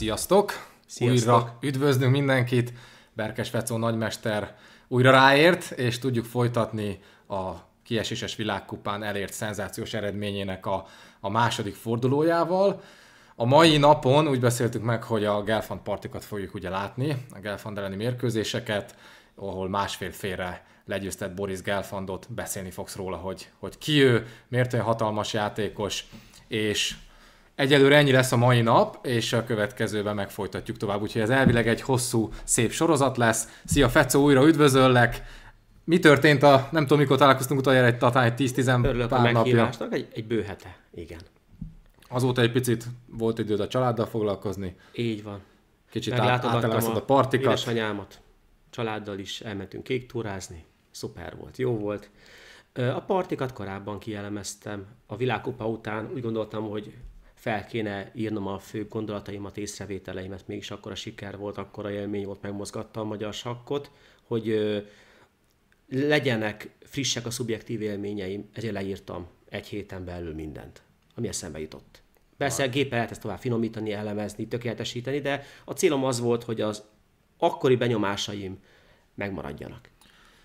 Sziasztok! Sziasztok! Újra üdvözlünk mindenkit! Berkes Fecó nagymester újra ráért, és tudjuk folytatni a kieséses világkupán elért szenzációs eredményének a, a második fordulójával. A mai napon úgy beszéltük meg, hogy a Gelfand partikat fogjuk ugye látni, a Gelfand elleni mérkőzéseket, ahol másfél félre legyőztett Boris Gelfandot, beszélni fogsz róla, hogy, hogy ki ő, miért olyan hatalmas játékos, és Egyelőre ennyi lesz a mai nap, és a következőben megfolytatjuk tovább, úgyhogy ez elvileg egy hosszú, szép sorozat lesz. Szia Fecó, újra üdvözöllek! Mi történt a, nem tudom mikor találkoztunk utoljára, egy tatán, egy 10-10 pár napja. egy, egy bő hete, igen. Azóta egy picit volt időd a családdal foglalkozni. Így van. Kicsit átelevezted a, a partikat. Édesanyámat családdal is elmentünk kék túrázni, szuper volt, jó volt. A partikat korábban kielemeztem. A világkupa után úgy gondoltam, hogy fel kéne írnom a fő gondolataimat, észrevételeimet, mégis akkor a siker volt, akkor a élmény volt, megmozgatta a magyar sakkot, hogy legyenek frissek a szubjektív élményeim, ezért leírtam egy héten belül mindent, ami eszembe jutott. Persze a gépe lehet ezt tovább finomítani, elemezni, tökéletesíteni, de a célom az volt, hogy az akkori benyomásaim megmaradjanak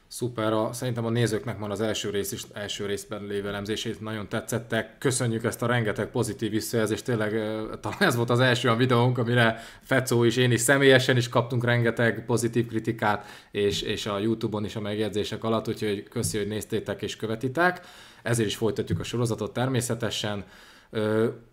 szuper. A, szerintem a nézőknek már az első, rész is, első részben lévő elemzését nagyon tetszettek. Köszönjük ezt a rengeteg pozitív visszajelzést. Tényleg talán ez volt az első olyan videónk, amire Fecó is én is személyesen is kaptunk rengeteg pozitív kritikát, és, és a Youtube-on is a megjegyzések alatt, úgyhogy köszi, hogy néztétek és követitek. Ezért is folytatjuk a sorozatot természetesen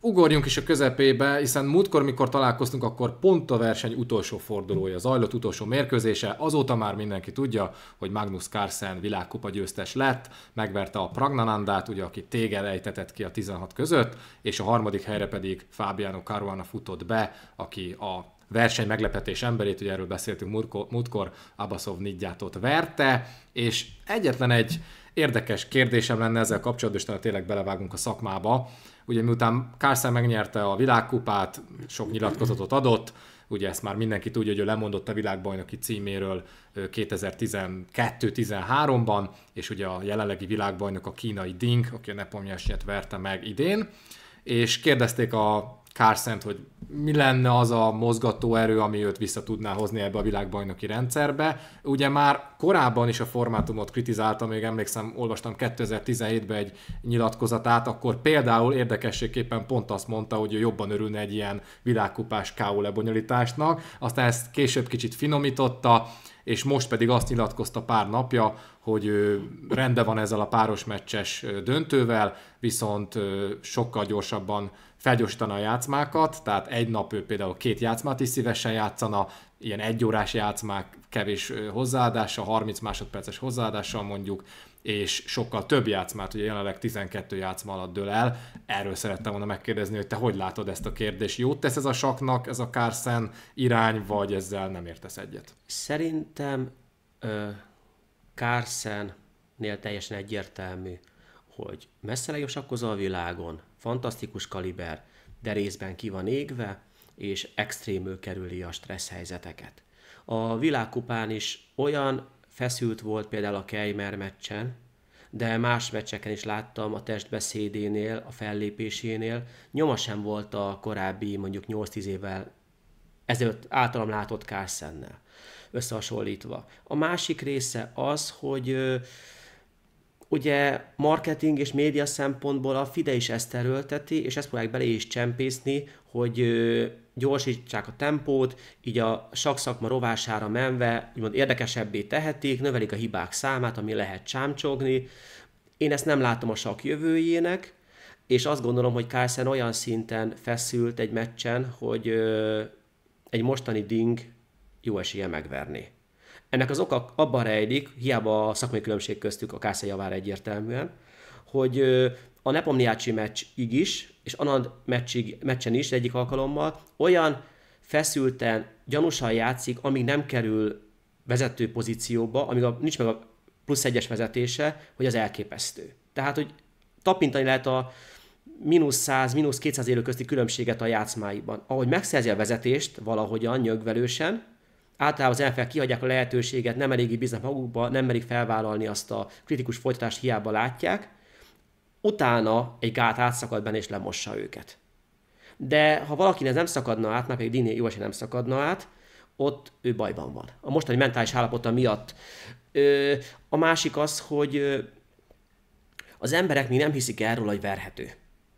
ugorjunk is a közepébe, hiszen múltkor, mikor találkoztunk, akkor pont a verseny utolsó fordulója, zajlott utolsó mérkőzése, azóta már mindenki tudja, hogy Magnus Carlsen világkupa győztes lett, megverte a Pragnanandát, ugye, aki téged ejtetett ki a 16 között, és a harmadik helyre pedig Fabiano Caruana futott be, aki a verseny meglepetés emberét, ugye erről beszéltünk múltkor, abasov Nidjátot verte, és egyetlen egy Érdekes kérdésem lenne ezzel kapcsolatban, és tényleg belevágunk a szakmába. Ugye miután Kárszer megnyerte a világkupát, sok nyilatkozatot adott, ugye ezt már mindenki tudja, hogy ő lemondott a világbajnoki címéről 2012-13-ban, és ugye a jelenlegi világbajnok a kínai Ding, aki a Nepomniasnyet verte meg idén, és kérdezték a Carson-t, hogy mi lenne az a mozgatóerő, ami őt vissza tudná hozni ebbe a világbajnoki rendszerbe. Ugye már korábban is a formátumot kritizálta, még emlékszem, olvastam 2017-ben egy nyilatkozatát, akkor például érdekességképpen pont azt mondta, hogy ő jobban örülne egy ilyen világkupás KO lebonyolításnak, aztán ezt később kicsit finomította, és most pedig azt nyilatkozta pár napja, hogy rendben van ezzel a páros meccses döntővel, viszont sokkal gyorsabban felgyorsítana a játszmákat, tehát egy nap ő például két játszmát is szívesen játszana, ilyen egyórás játszmák kevés hozzáadása, 30 másodperces hozzáadással mondjuk, és sokkal több játszmát, ugye jelenleg 12 játszma alatt dől el. Erről szerettem volna megkérdezni, hogy te hogy látod ezt a kérdést? Jót tesz ez a saknak, ez a Carson irány, vagy ezzel nem értesz egyet? Szerintem ö, teljesen egyértelmű, hogy messze legjobb sakkozó a világon, fantasztikus kaliber, de részben ki van égve, és extrémül kerüli a stressz helyzeteket. A világkupán is olyan feszült volt például a Keimer meccsen, de más meccseken is láttam a testbeszédénél, a fellépésénél, nyoma sem volt a korábbi mondjuk 8-10 évvel ezelőtt általam látott Kárszennel összehasonlítva. A másik része az, hogy ugye marketing és média szempontból a FIDE is ezt erőlteti, és ezt próbálják bele is csempészni, hogy gyorsítsák a tempót, így a sakszakma rovására menve, úgymond érdekesebbé tehetik, növelik a hibák számát, ami lehet csámcsogni. Én ezt nem látom a sak jövőjének, és azt gondolom, hogy Carlsen olyan szinten feszült egy meccsen, hogy egy mostani ding jó esélye megverni. Ennek az oka abban rejlik, hiába a szakmai különbség köztük a Kásza javára egyértelműen, hogy a Nepomniácsi meccsig is, és Anand meccsig, meccsen is egyik alkalommal olyan feszülten, gyanúsan játszik, amíg nem kerül vezető pozícióba, amíg a, nincs meg a plusz egyes vezetése, hogy az elképesztő. Tehát, hogy tapintani lehet a mínusz 100, mínusz 200 élő közti különbséget a játszmáiban. Ahogy megszerzi a vezetést valahogyan, nyögvelősen, általában az elfek kihagyják a lehetőséget, nem eléggé bíznak magukba, nem merik felvállalni azt a kritikus folytatást, hiába látják, utána egy gát átszakad benne és lemossa őket. De ha valaki ez nem szakadna át, már pedig Dini jó esély nem szakadna át, ott ő bajban van. A mostani mentális állapota miatt. Ö, a másik az, hogy az emberek még nem hiszik erről, hogy verhető.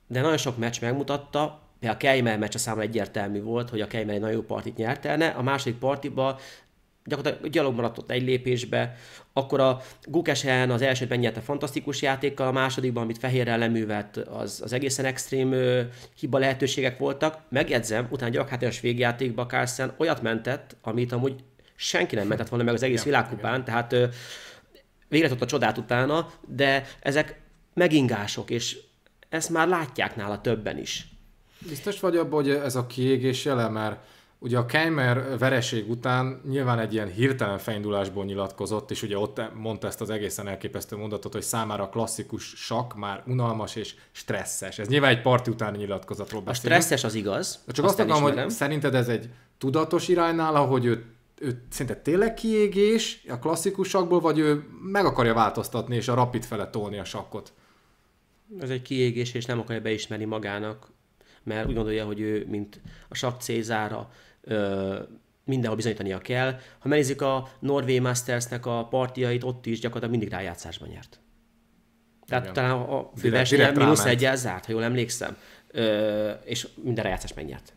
De nagyon sok meccs megmutatta, Például a Keimer meccs a számra egyértelmű volt, hogy a Keimer egy nagyon jó partit nyert elne, a második partiba gyakorlatilag gyalog maradt ott egy lépésbe, akkor a Gukesen az elsőt megnyerte fantasztikus játékkal, a másodikban, amit fehérrel leművelt, az, az egészen extrém ö, hiba lehetőségek voltak. Megjegyzem, utána egy végjátékba Carlsen olyat mentett, amit amúgy senki nem mentett volna meg az egész világkupán, tehát ö, végre a csodát utána, de ezek megingások, és ezt már látják nála többen is. Biztos vagy abban, hogy ez a kiégés jele, mert ugye a Keimer vereség után nyilván egy ilyen hirtelen feindulásból nyilatkozott, és ugye ott mondta ezt az egészen elképesztő mondatot, hogy számára klasszikus sak már unalmas és stresszes. Ez nyilván egy parti utáni nyilatkozatról beszélünk. A stresszes az igaz. Csak azt, azt akarom, hogy szerinted ez egy tudatos iránynál, ahogy ő ő szinte tényleg kiégés a klasszikusakból, vagy ő meg akarja változtatni és a rapid fele tolni a sakkot? Ez egy kiégés, és nem akarja beismerni magának, mert úgy gondolja, hogy ő, mint a Sak Cézára ö, mindenhol bizonyítania kell. Ha megnézzük a Norway Mastersnek a partjait, ott is gyakorlatilag mindig rájátszásban nyert. Tehát Igen. talán a főversenyen mínusz egyel zárt, ha jól emlékszem, ö, és minden rájátszás megnyert.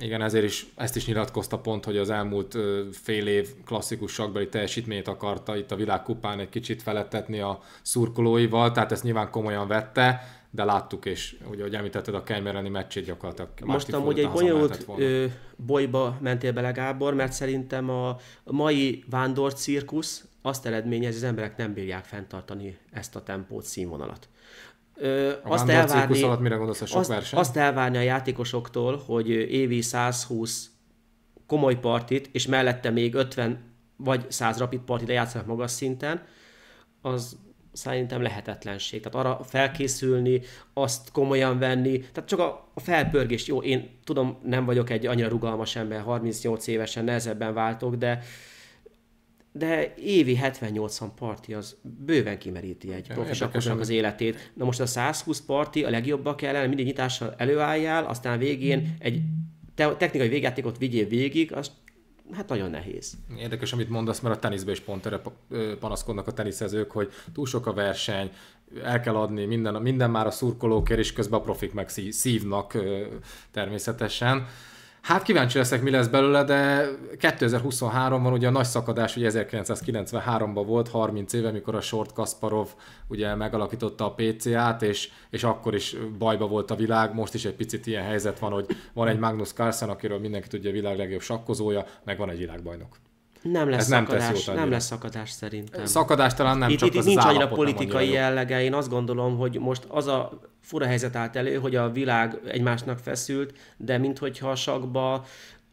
Igen, ezért is ezt is nyilatkozta pont, hogy az elmúlt fél év klasszikus sakbeli teljesítményét akarta itt a világkupán egy kicsit felettetni a szurkolóival, tehát ezt nyilván komolyan vette, de láttuk, és ugye, ahogy említetted, a Cameroni meccsét gyakorlatilag Most amúgy egy bonyolult bolyba mentél bele, Gábor, mert szerintem a mai vándorcirkusz azt eredménye hogy az emberek nem bírják fenntartani ezt a tempót, színvonalat. Ö, a azt elvárni, alatt mire gondolsz a sok azt, verseny? Azt elvárni a játékosoktól, hogy évi 120 komoly partit, és mellette még 50 vagy 100 rapid partit lejátszanak magas szinten, az szerintem lehetetlenség. Tehát arra felkészülni, azt komolyan venni, tehát csak a, a felpörgés. Jó, én tudom, nem vagyok egy annyira rugalmas ember, 38 évesen nehezebben váltok, de de évi 70-80 parti az bőven kimeríti egy profisakozónak az életét. Na most a 120 parti a legjobbak ellen, mindig nyitással előálljál, aztán végén mm. egy technikai végjátékot vigyél végig, az hát nagyon nehéz. Érdekes, amit mondasz, mert a teniszben is pont erre panaszkodnak a teniszezők, hogy túl sok a verseny, el kell adni, minden, minden már a szurkolókért, és közben a profik meg szívnak természetesen. Hát kíváncsi leszek, mi lesz belőle, de 2023-ban ugye a nagy szakadás hogy 1993-ban volt, 30 éve, mikor a Short Kasparov ugye megalakította a PCA-t, és, és akkor is bajba volt a világ, most is egy picit ilyen helyzet van, hogy van egy Magnus Carlsen, akiről mindenki tudja a világ legjobb sakkozója, meg van egy világbajnok. Nem lesz, ez szakadás, nem, nem lesz szakadás szerintem. Szakadás talán nem itt, csak itt, itt nincs annyira politikai jellege, én azt gondolom, hogy most az a fura helyzet állt elő, hogy a világ egymásnak feszült, de minthogyha a sakba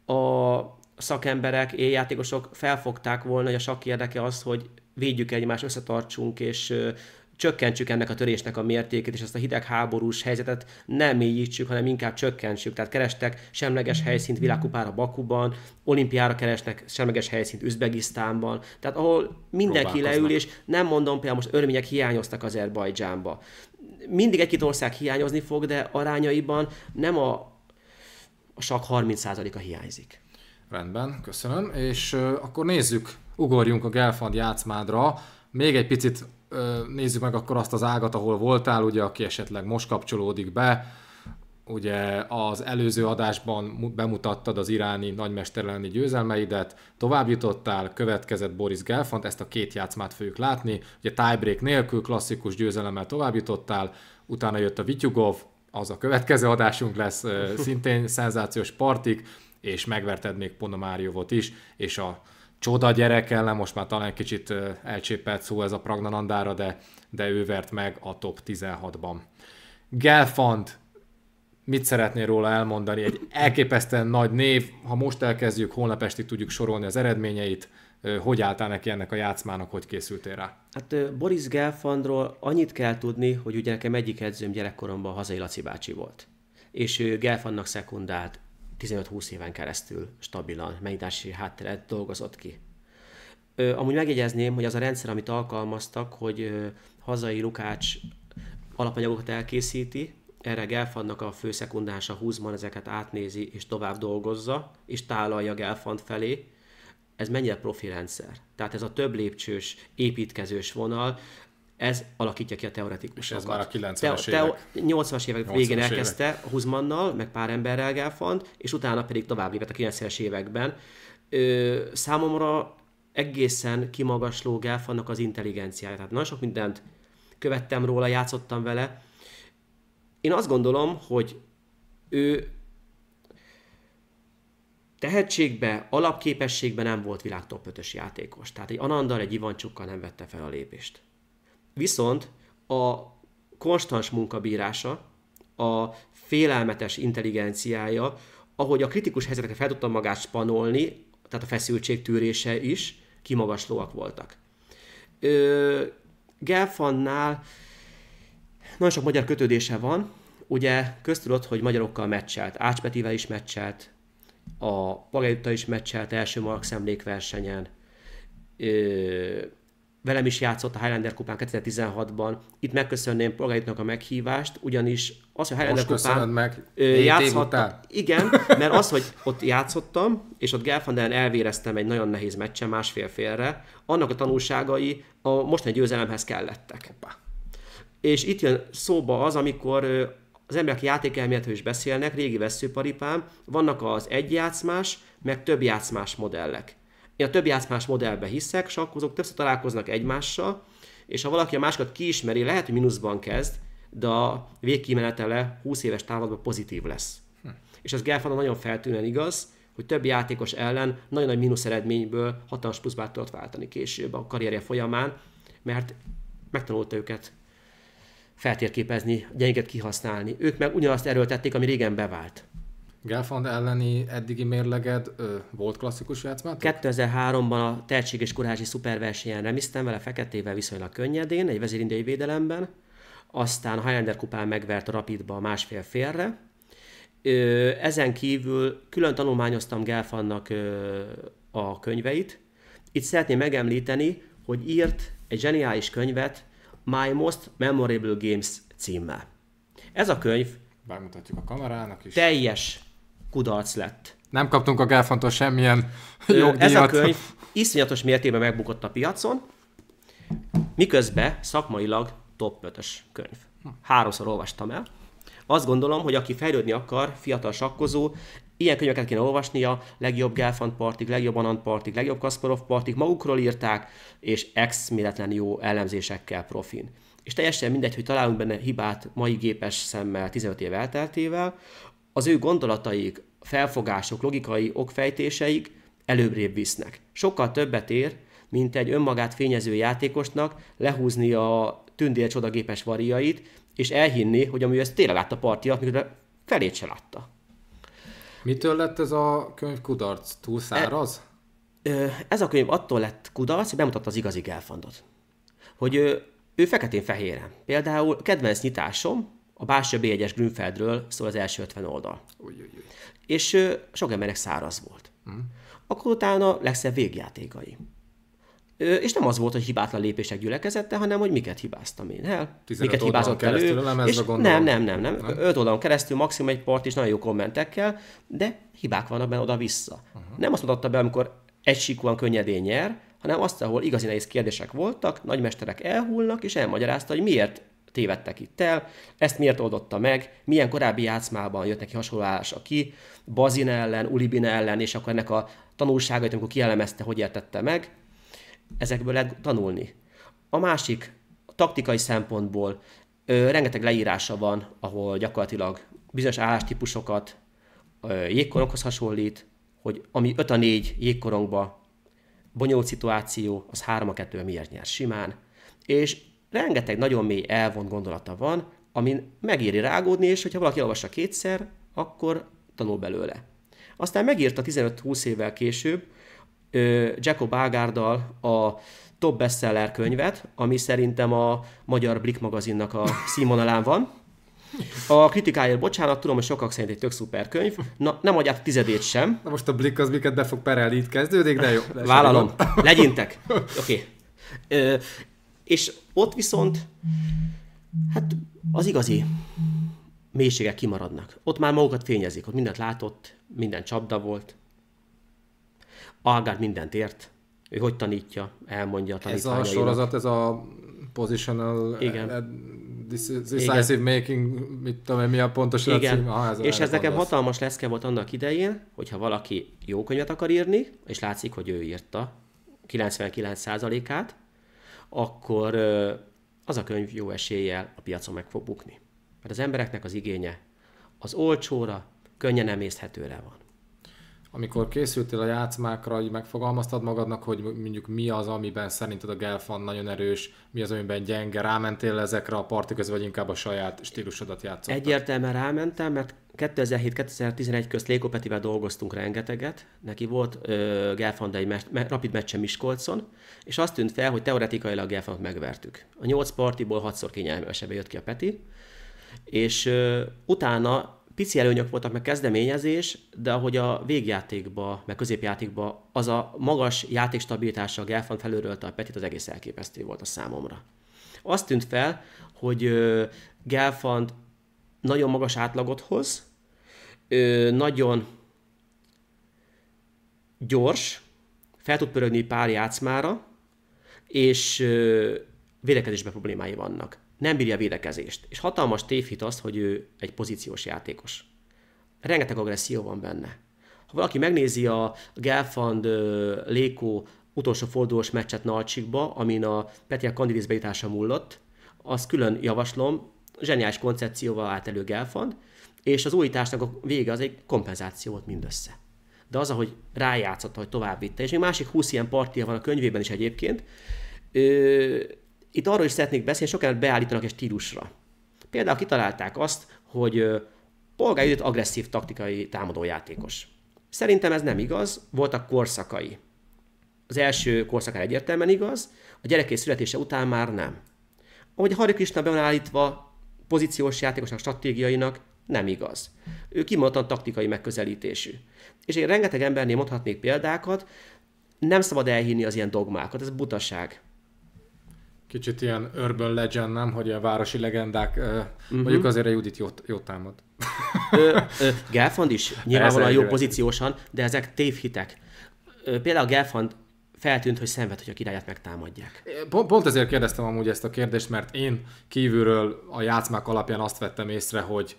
a szakemberek, éjjátékosok felfogták volna, hogy a sak érdeke az, hogy védjük egymást, összetartsunk, és csökkentsük ennek a törésnek a mértékét, és ezt a hidegháborús helyzetet nem mélyítsük, hanem inkább csökkentsük. Tehát kerestek semleges helyszínt világkupára Bakuban, olimpiára keresnek semleges helyszínt Üzbegisztánban, tehát ahol mindenki leül, és nem mondom például most örmények hiányoztak Azerbajdzsánba. Mindig egy-két ország hiányozni fog, de arányaiban nem a, a sak 30%-a hiányzik. Rendben, köszönöm. És uh, akkor nézzük, ugorjunk a Gelfand játszmádra. Még egy picit nézzük meg akkor azt az ágat, ahol voltál, ugye, aki esetleg most kapcsolódik be, ugye az előző adásban bemutattad az iráni nagymesterleni győzelmeidet, tovább jutottál, következett Boris Gelfand, ezt a két játszmát fogjuk látni, ugye tiebreak nélkül klasszikus győzelemmel tovább jutottál, utána jött a Vityugov, az a következő adásunk lesz, szintén szenzációs partik, és megverted még Ponomáriovot is, és a csoda gyerek ellen, most már talán kicsit elcsépelt szó ez a Pragnanandára, de, de ő vert meg a top 16-ban. Gelfand, mit szeretnél róla elmondani? Egy elképesztően nagy név, ha most elkezdjük, holnap estig tudjuk sorolni az eredményeit, hogy álltál neki ennek a játszmának, hogy készültél rá? Hát Boris Gelfandról annyit kell tudni, hogy ugye nekem egyik edzőm gyerekkoromban Hazai Laci bácsi volt és ő Gelfannak szekundált 15-20 éven keresztül stabilan megnyitási hátteret dolgozott ki. Ö, amúgy megjegyezném, hogy az a rendszer, amit alkalmaztak, hogy ö, hazai Lukács alapanyagokat elkészíti, erre Gelfandnak a főszekundás a Húzman ezeket átnézi és tovább dolgozza, és tálalja Gelfand felé, ez mennyire profi rendszer. Tehát ez a több lépcsős, építkezős vonal, ez alakítja ki a teoretikus ez már a 90-es évek. 80-as évek 80 végén évek. elkezdte Huzmannal, meg pár emberrel Gelfand, és utána pedig tovább lépett a 90-es években. Ö, számomra egészen kimagasló Gelfannak az intelligenciája. Tehát nagyon sok mindent követtem róla, játszottam vele. Én azt gondolom, hogy ő tehetségbe, alapképességben nem volt világ top 5-ös játékos. Tehát egy Anandal, egy Ivancsukkal nem vette fel a lépést. Viszont a konstans munkabírása, a félelmetes intelligenciája, ahogy a kritikus helyzetekre fel tudta magát spanolni, tehát a feszültség tűrése is kimagaslóak voltak. Ö, Gelfannál nagyon sok magyar kötődése van, ugye köztudott, hogy magyarokkal meccselt, Ács Petivel is meccselt, a Pagajutta is meccselt első Marx emlékversenyen, velem is játszott a Highlander kupán 2016-ban. Itt megköszönném polgáitnak a meghívást, ugyanis az, hogy a Highlander Most kupán meg, játszhattam. Igen, mert az, hogy ott játszottam, és ott Gelfanderen elvéreztem egy nagyon nehéz meccsen másfél-félre, annak a tanulságai a mostani győzelemhez kellettek. Opa. És itt jön szóba az, amikor az emberek játék is beszélnek, régi veszőparipám, vannak az egyjátszmás, meg több játszmás modellek. Én a több játszmás modellbe hiszek, azok többször találkoznak egymással, és ha valaki a másikat kiismeri, lehet, hogy mínuszban kezd, de a végkimenetele 20 éves távolban pozitív lesz. Hm. És ez Gelfandon nagyon feltűnően igaz, hogy több játékos ellen nagyon nagy mínusz eredményből hatalmas pluszbát tudott váltani később a karrierje folyamán, mert megtanulta őket feltérképezni, gyengéket kihasználni. Ők meg ugyanazt erőltették, ami régen bevált. Gelfand elleni eddigi mérleged ö, volt klasszikus játszmát? 2003-ban a és kurázsi szuperversenyen remisztem vele feketével viszonylag könnyedén, egy vezérindai védelemben, aztán Highlander kupán megvert a Rapidba másfél félre. Ö, ezen kívül külön tanulmányoztam Gelfandnak ö, a könyveit. Itt szeretném megemlíteni, hogy írt egy zseniális könyvet My Most Memorable Games címmel. Ez a könyv a kamerának is. Teljes kudarc lett. Nem kaptunk a Gelfontól semmilyen jogdíjat. Ez a könyv iszonyatos mértékben megbukott a piacon, miközben szakmailag top 5-ös könyv. Háromszor olvastam el. Azt gondolom, hogy aki fejlődni akar, fiatal sakkozó, ilyen könyveket kéne olvasnia, legjobb Gelfand partig, legjobb Anand partig, legjobb Kasparov partig, magukról írták, és exméletlen jó elemzésekkel profin. És teljesen mindegy, hogy találunk benne hibát mai gépes szemmel 15 év elteltével, az ő gondolataik, felfogások, logikai okfejtéseik előbbrébb visznek. Sokkal többet ér, mint egy önmagát fényező játékosnak lehúzni a tündér csodagépes variait, és elhinni, hogy amúgy ezt tényleg látta partia, miközben felét se látta. Mitől lett ez a könyv kudarc? Túl száraz? E, ez a könyv attól lett kudarc, hogy bemutatta az igazi Gelfandot. Hogy ő, ő feketén-fehéren. Például kedvenc nyitásom, a Básja B1-es Grünfeldről szól az első 50 oldal. Uj, uj, uj. És ö, sok embernek száraz volt. Mm. Akkor utána legszebb végjátékai. Ö, és nem az volt, hogy hibátlan lépések gyülekezette, hanem hogy miket hibáztam én el, miket hibázott elő. És nem, nem, nem, nem. 5 oldalon keresztül maximum egy part is nagyon jó kommentekkel, de hibák vannak benne oda-vissza. Uh-huh. Nem azt mutatta be, amikor egysíkúan könnyedén nyer, hanem azt, ahol igazi nehéz kérdések voltak, nagymesterek elhullnak, és elmagyarázta, hogy miért tévedtek itt el, ezt miért oldotta meg, milyen korábbi játszmában jött neki hasonló állása ki, Bazin ellen, Ulibin ellen, és akkor ennek a tanulságait, amikor kielemezte, hogy értette meg, ezekből lehet tanulni. A másik, a taktikai szempontból ö, rengeteg leírása van, ahol gyakorlatilag bizonyos állástípusokat ö, jégkoronghoz hasonlít, hogy ami 5 a 4 jégkorongba bonyolult szituáció, az 3 a 2 miért nyer simán, és rengeteg nagyon mély elvont gondolata van, amin megéri rágódni, és hogyha valaki olvassa kétszer, akkor tanul belőle. Aztán megírta 15-20 évvel később ö, Jacob Ágárdal a top bestseller könyvet, ami szerintem a Magyar Blik magazinnak a színvonalán van. A kritikáért bocsánat, tudom, hogy sokak szerint egy tök szuper könyv. Na, nem adját tizedét sem. Na most a Blik az miket be fog perelni, itt kezdődik, de jó. Vállalom. Legyintek. Oké. Okay. És ott viszont, hát az igazi mélységek kimaradnak. Ott már magukat fényezik, ott mindent látott, minden csapda volt, Algár mindent ért, ő hogy tanítja, elmondja a Ez a sorozat, ez a positional Igen. A, eh, decisive eh, Igen. making, mit tudom mi a pontos Igen. Cím? ha, ez és ez nekem hatalmas leszke volt annak idején, hogyha valaki jó könyvet akar írni, és látszik, hogy ő írta 99%-át, akkor az a könyv jó eséllyel a piacon meg fog bukni. Mert az embereknek az igénye az olcsóra, könnyen emészhetőre van. Amikor készültél a játszmákra, így megfogalmaztad magadnak, hogy mondjuk mi az, amiben szerinted a Gelfan nagyon erős, mi az, amiben gyenge, rámentél ezekre a partiközben, vagy inkább a saját stílusodat játszottad? Egyértelműen rámentem, mert 2007-2011 közt Léko Petivel dolgoztunk rengeteget, neki volt ö, Gelfand egy mes, me, rapid meccse Miskolcon, és azt tűnt fel, hogy teoretikailag Gelfandot megvertük. A nyolc partiból hatszor szor jött ki a Peti, és ö, utána pici előnyök voltak, meg kezdeményezés, de ahogy a végjátékba, meg középjátékba az a magas játékstabilitása a Gelfand felőrölte a Petit, az egész elképesztő volt a számomra. Azt tűnt fel, hogy ö, Gelfand nagyon magas átlagot hoz, ö, nagyon gyors, fel tud pörögni pár játszmára, és ö, védekezésben problémái vannak. Nem bírja a védekezést. És hatalmas tévhit az, hogy ő egy pozíciós játékos. Rengeteg agresszió van benne. Ha valaki megnézi a Gelfand Léko utolsó fordulós meccset Nalcsikba, amin a Petia Kandidész bejutása múlott, azt külön javaslom, zseniális koncepcióval állt elő Gelfand, és az újításnak a vége az egy kompenzáció volt mindössze. De az, ahogy rájátszott, hogy tovább vitte, és még másik 20 ilyen partia van a könyvében is egyébként, ö, itt arról is szeretnék beszélni, sokan beállítanak egy stílusra. Például kitalálták azt, hogy polgári Judit agresszív taktikai támadójátékos. Szerintem ez nem igaz, voltak korszakai. Az első korszakán egyértelműen igaz, a gyereké születése után már nem. Ahogy Hari Krishna be van állítva, pozíciós játékosnak, stratégiainak nem igaz. Ő kimondottan taktikai megközelítésű. És én rengeteg embernél mondhatnék példákat, nem szabad elhinni az ilyen dogmákat, ez butaság. Kicsit ilyen urban legend, nem? Hogy a városi legendák, uh-huh. mondjuk azért a Judit jót, jót támad. Gelfand is nyilvánvalóan jó pozíciósan, de ezek tévhitek. Például Gelfand feltűnt, hogy szenved, hogy a királyát megtámadják. Pont, pont ezért kérdeztem amúgy ezt a kérdést, mert én kívülről a játszmák alapján azt vettem észre, hogy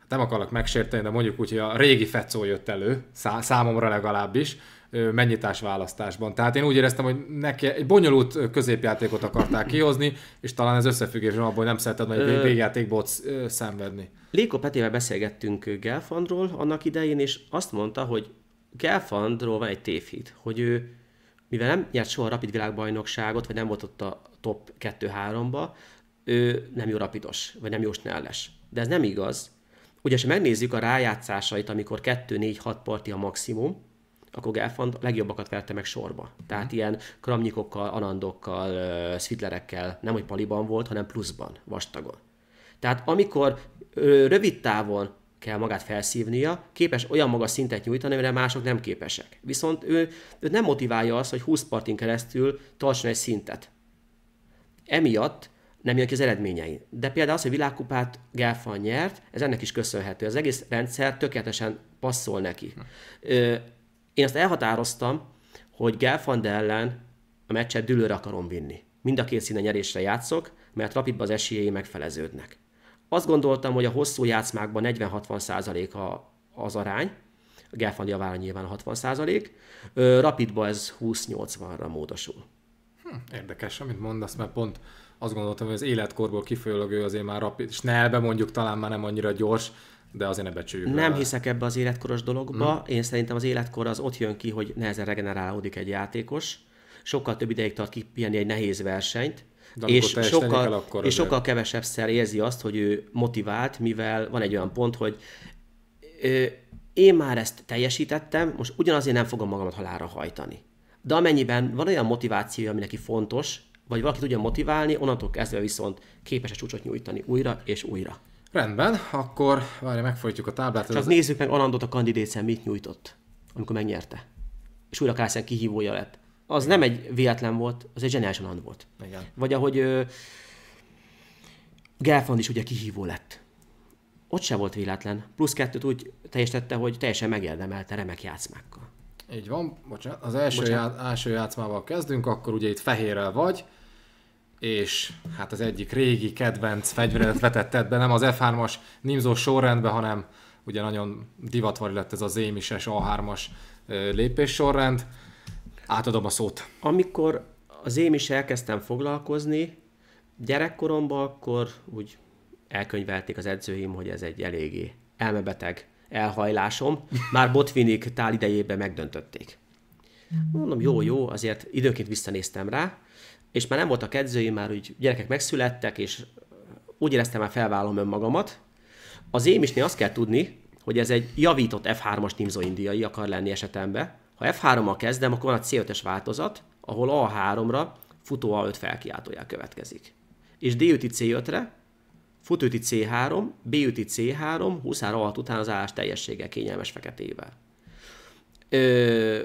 hát nem akarok megsérteni, de mondjuk úgy, hogy a régi fecó jött elő, számomra legalábbis, mennyitás választásban. Tehát én úgy éreztem, hogy neki egy bonyolult középjátékot akarták kihozni, és talán ez összefüggésben abból hogy nem szeretett nagy végjátékból szenvedni. Léko Petével beszélgettünk Gelfandról annak idején, és azt mondta, hogy Gelfandról van egy tévhit, hogy ő mivel nem nyert soha a rapid világbajnokságot, vagy nem volt ott a top 2-3-ba, ő nem jó rapidos, vagy nem jó snelles. De ez nem igaz. Ugye ha megnézzük a rájátszásait, amikor 2-4-6 parti a maximum, akkor Gelfand a legjobbakat verte meg sorba. Tehát ilyen kramnyikokkal, anandokkal, szvitlerekkel, nem hogy paliban volt, hanem pluszban, vastagon. Tehát amikor rövid távon kell magát felszívnia, képes olyan magas szintet nyújtani, amire mások nem képesek. Viszont ő, ő nem motiválja azt, hogy 20 partin keresztül tartson egy szintet. Emiatt nem jön ki az eredményei. De például az, hogy világkupát Gelfa nyert, ez ennek is köszönhető. Az egész rendszer tökéletesen passzol neki. Hm. Ö, én azt elhatároztam, hogy Gelfand ellen a meccset dülőre akarom vinni. Mind a két színe nyerésre játszok, mert rapidban az esélyei megfeleződnek. Azt gondoltam, hogy a hosszú játszmákban 40-60 a az arány, a Gelfand javára nyilván 60 Rapidba ez 20-80-ra módosul. Hm, érdekes, amit mondasz, mert pont azt gondoltam, hogy az életkorból kifolyólag ő azért már rapid, és ne mondjuk talán már nem annyira gyors, de azért ne becsüljük. Nem vele. hiszek ebbe az életkoros dologba. Hm. Én szerintem az életkor az ott jön ki, hogy nehezen regenerálódik egy játékos, sokkal több ideig tart kipihenni egy nehéz versenyt, de és sokkal, kell, akkor és sokkal kevesebb szer érzi azt, hogy ő motivált, mivel van egy olyan pont, hogy ö, én már ezt teljesítettem, most ugyanazért nem fogom magamat halára hajtani. De amennyiben van olyan motiváció, ami neki fontos, vagy valaki tudja motiválni, onnantól kezdve viszont képes a csúcsot nyújtani újra és újra. Rendben, akkor várj, megfolytjuk a táblát. Csak az... nézzük meg Alandot a kandidécen mit nyújtott, amikor megnyerte. És újra Kászen kihívója lett az Igen. nem egy véletlen volt, az egy zseniális hand volt. Igen. Vagy ahogy ö, Gelfand is ugye kihívó lett. Ott se volt véletlen. Plusz kettőt úgy teljesítette, hogy teljesen megérdemelte remek játszmákkal. Így van, bocsánat. Az első, bocsánat. Já, első játszmával kezdünk, akkor ugye itt fehérrel vagy, és hát az egyik régi kedvenc fegyveret vetetted be, nem az F3-as Nimzó sorrendbe, hanem ugye nagyon divatvari lett ez az émises A3-as lépéssorrend. sorrend Átadom a szót. Amikor az én is elkezdtem foglalkozni, gyerekkoromban akkor úgy elkönyvelték az edzőim, hogy ez egy eléggé elmebeteg elhajlásom. Már Botvinik tál idejében megdöntötték. Mondom, jó, jó, azért időként visszanéztem rá, és már nem voltak edzőim, már úgy gyerekek megszülettek, és úgy éreztem, már felvállom önmagamat. Az én isnél azt kell tudni, hogy ez egy javított F3-as Nimzo indiai akar lenni esetemben, ha F3-mal kezdem, akkor van a C5-es változat, ahol A3-ra futó A5 felkiáltójá következik. És d 5 C5-re futőti C3, 5 C3, huszár alatt után az állás teljessége kényelmes feketével. Ö,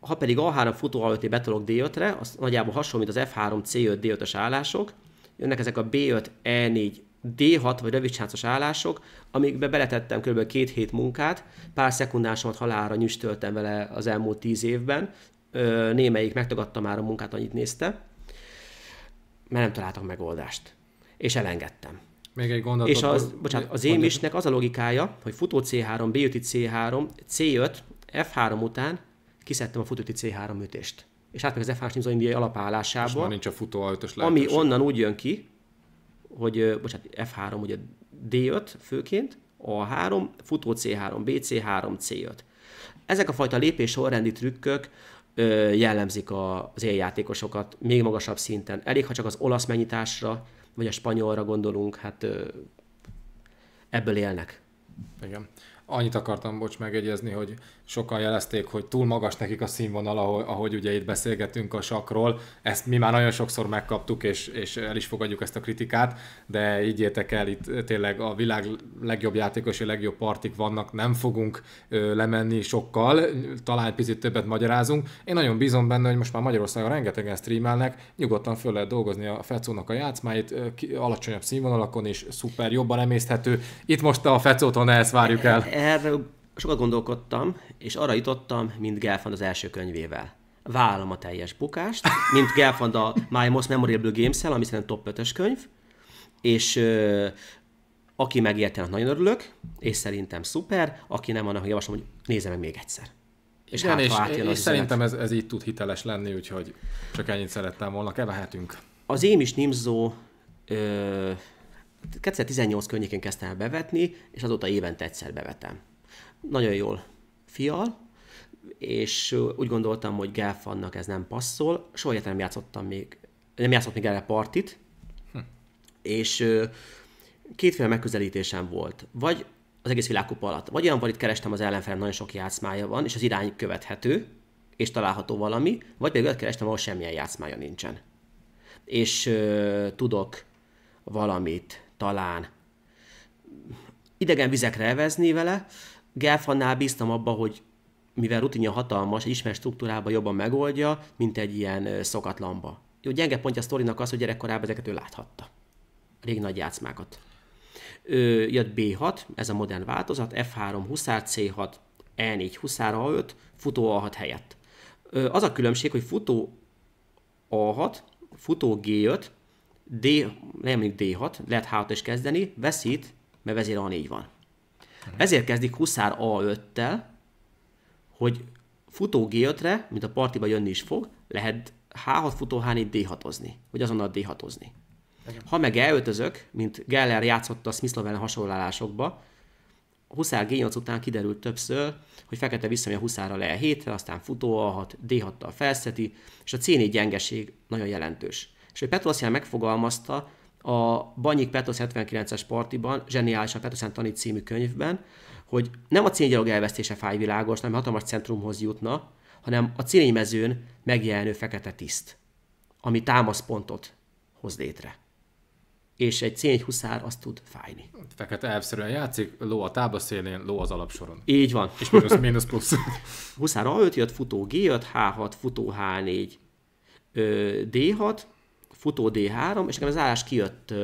ha pedig A3 futó A5-t betolok D5-re, az nagyjából hasonló, mint az F3, C5, D5-ös állások, jönnek ezek a B5, E4, D6 vagy rövidsáncos állások, amikbe beletettem kb. két hét munkát, pár szekundásomat halára nyüstöltem vele az elmúlt tíz évben, némelyik megtagadta már a munkát, annyit nézte, mert nem találtam megoldást. És elengedtem. Még egy gondolat. És az, bocsánat, az émisnek az a logikája, hogy futó C3, B5 C3, C5, F3 után kiszedtem a futó C3 ütést. És átmegyek az F3-as alapállásába. És már nincs a futó ami onnan úgy jön ki, hogy bocsánat, F3 ugye D5 főként, A3, futó C3, BC3, C5. Ezek a fajta lépés sorrendi trükkök jellemzik az éljátékosokat még magasabb szinten. Elég, ha csak az olasz mennyitásra, vagy a spanyolra gondolunk, hát ebből élnek. Igen. Annyit akartam, bocs, megegyezni, hogy sokan jelezték, hogy túl magas nekik a színvonal, ahogy, ahogy ugye itt beszélgetünk a sakról. Ezt mi már nagyon sokszor megkaptuk, és, és el is fogadjuk ezt a kritikát, de ígyétek el, itt tényleg a világ legjobb játékos és legjobb partik vannak, nem fogunk ö, lemenni sokkal, talán egy picit többet magyarázunk. Én nagyon bízom benne, hogy most már Magyarországon rengetegen streamelnek, nyugodtan föl lehet dolgozni a Fecónak a játszmáit, ö, ki, alacsonyabb színvonalakon is, szuper, jobban emészthető. Itt most a Fecótól ne ezt várjuk el. Erről sokat gondolkodtam, és arra jutottam, mint Gelfand az első könyvével. Vállalom a teljes bukást, mint Gelfand a My Most Memorable games ami szerintem top 5-ös könyv, és ö, aki megérte, nagyon örülök, és szerintem szuper, aki nem, annak javaslom, hogy nézze meg még egyszer. És, Igen, hát, és, és szerintem ez, ez így tud hiteles lenni, úgyhogy csak ennyit szerettem volna, kevehetünk. Az én is Nimzó ö, 2018 környékén kezdtem el bevetni, és azóta évente egyszer bevetem nagyon jól fial, és úgy gondoltam, hogy Gelfannak ez nem passzol, soha nem játszottam még, nem játszott még erre partit, hm. és kétféle megközelítésem volt. Vagy az egész világkupa alatt. Vagy olyan valit kerestem az ellenfelem, nagyon sok játszmája van, és az irány követhető, és található valami, vagy pedig olyat kerestem, ahol semmilyen játszmája nincsen. És ö, tudok valamit talán idegen vizekre elvezni vele, Gelfannál bíztam abba, hogy mivel rutinja hatalmas, egy ismert struktúrába jobban megoldja, mint egy ilyen szokatlanba. Jó, gyenge pontja a sztorinak az, hogy gyerekkorában ezeket ő láthatta. Rég nagy játszmákat. Ö, jött B6, ez a modern változat, F3 huszár, C6, E4 huszár A5, futó A6 helyett. Ö, az a különbség, hogy futó A6, futó G5, D, nem D6, lehet h is kezdeni, veszít, mert vezér A4 van. Ezért kezdik Huszár A5-tel, hogy futó G5-re, mint a partiba jönni is fog, lehet H6 futó h d 6 vagy azonnal d 6 Ha meg e mint Geller játszott a Smith hasonlálásokba, Huszár G8 után kiderült többször, hogy fekete vissza, a Huszára le 7 re aztán futó A6, D6-tal felszeti, és a C4 gyengeség nagyon jelentős. És hogy Petrosian megfogalmazta, a Banyik Petos 79-es partiban, zseniálisan Petosen tanít című könyvben, hogy nem a célgyalog elvesztése fájvilágos, nem hatalmas centrumhoz jutna, hanem a célmezőn megjelenő fekete tiszt, ami támaszpontot hoz létre. És egy cény huszár azt tud fájni. Fekete elvszerűen játszik, ló a tábaszélén, szélén, ló az alapsoron. Így van. És mínusz, mínusz plusz. huszár A5 jött, futó G5, H6, futó H4, D6, futó D3, és nekem az állás kijött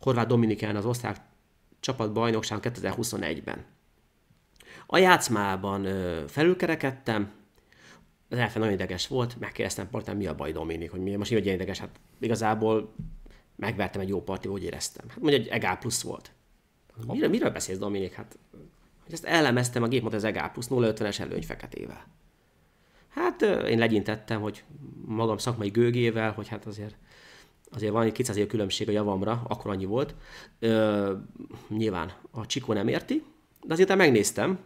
Horváth Dominikán az osztrák csapat 2021-ben. A játszmában felülkerekedtem, az elfen nagyon ideges volt, megkérdeztem partnám, mi a baj Dominik, hogy mi, most így ideges, hát igazából megvertem egy jó parti, úgy éreztem. Hát mondja, egy egál plusz volt. Miről, miről beszélsz, Dominik? Hát, hogy ezt elemeztem, a gép az egál plusz 0,50-es előny feketével. Hát én legyintettem, hogy magam szakmai gőgével, hogy hát azért azért van egy 200 év különbség a javamra, akkor annyi volt. Ö, nyilván a csikó nem érti, de azért megnéztem,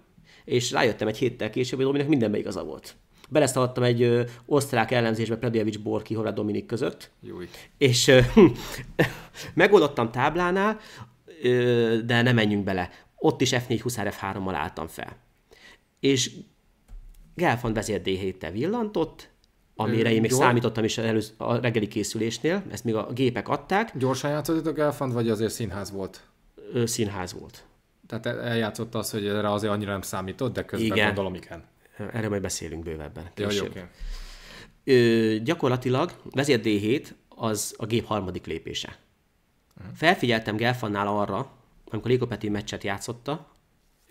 és rájöttem egy héttel később, hogy Dominik mindenben igaza volt. Beleszaladtam egy ö, osztrák ellenzésbe Predjevic Borki, Horváth Dominik között, Júj. és ö, megoldottam táblánál, ö, de nem menjünk bele. Ott is F4 3 mal álltam fel. És Gelfand vezér d villantott, amire én még Gyors. számítottam is előz, a reggeli készülésnél, ezt még a gépek adták. Gyorsan játszott a Gelfand, vagy azért színház volt? Ő színház volt. Tehát eljátszott az, hogy erre azért annyira nem számított, de közben igen. gondolom igen. Erről majd beszélünk bővebben. Jó, jó, okay. Ö, gyakorlatilag vezér D7 az a gép harmadik lépése. Uh-huh. Felfigyeltem Gelfannál arra, amikor Légo meccset játszotta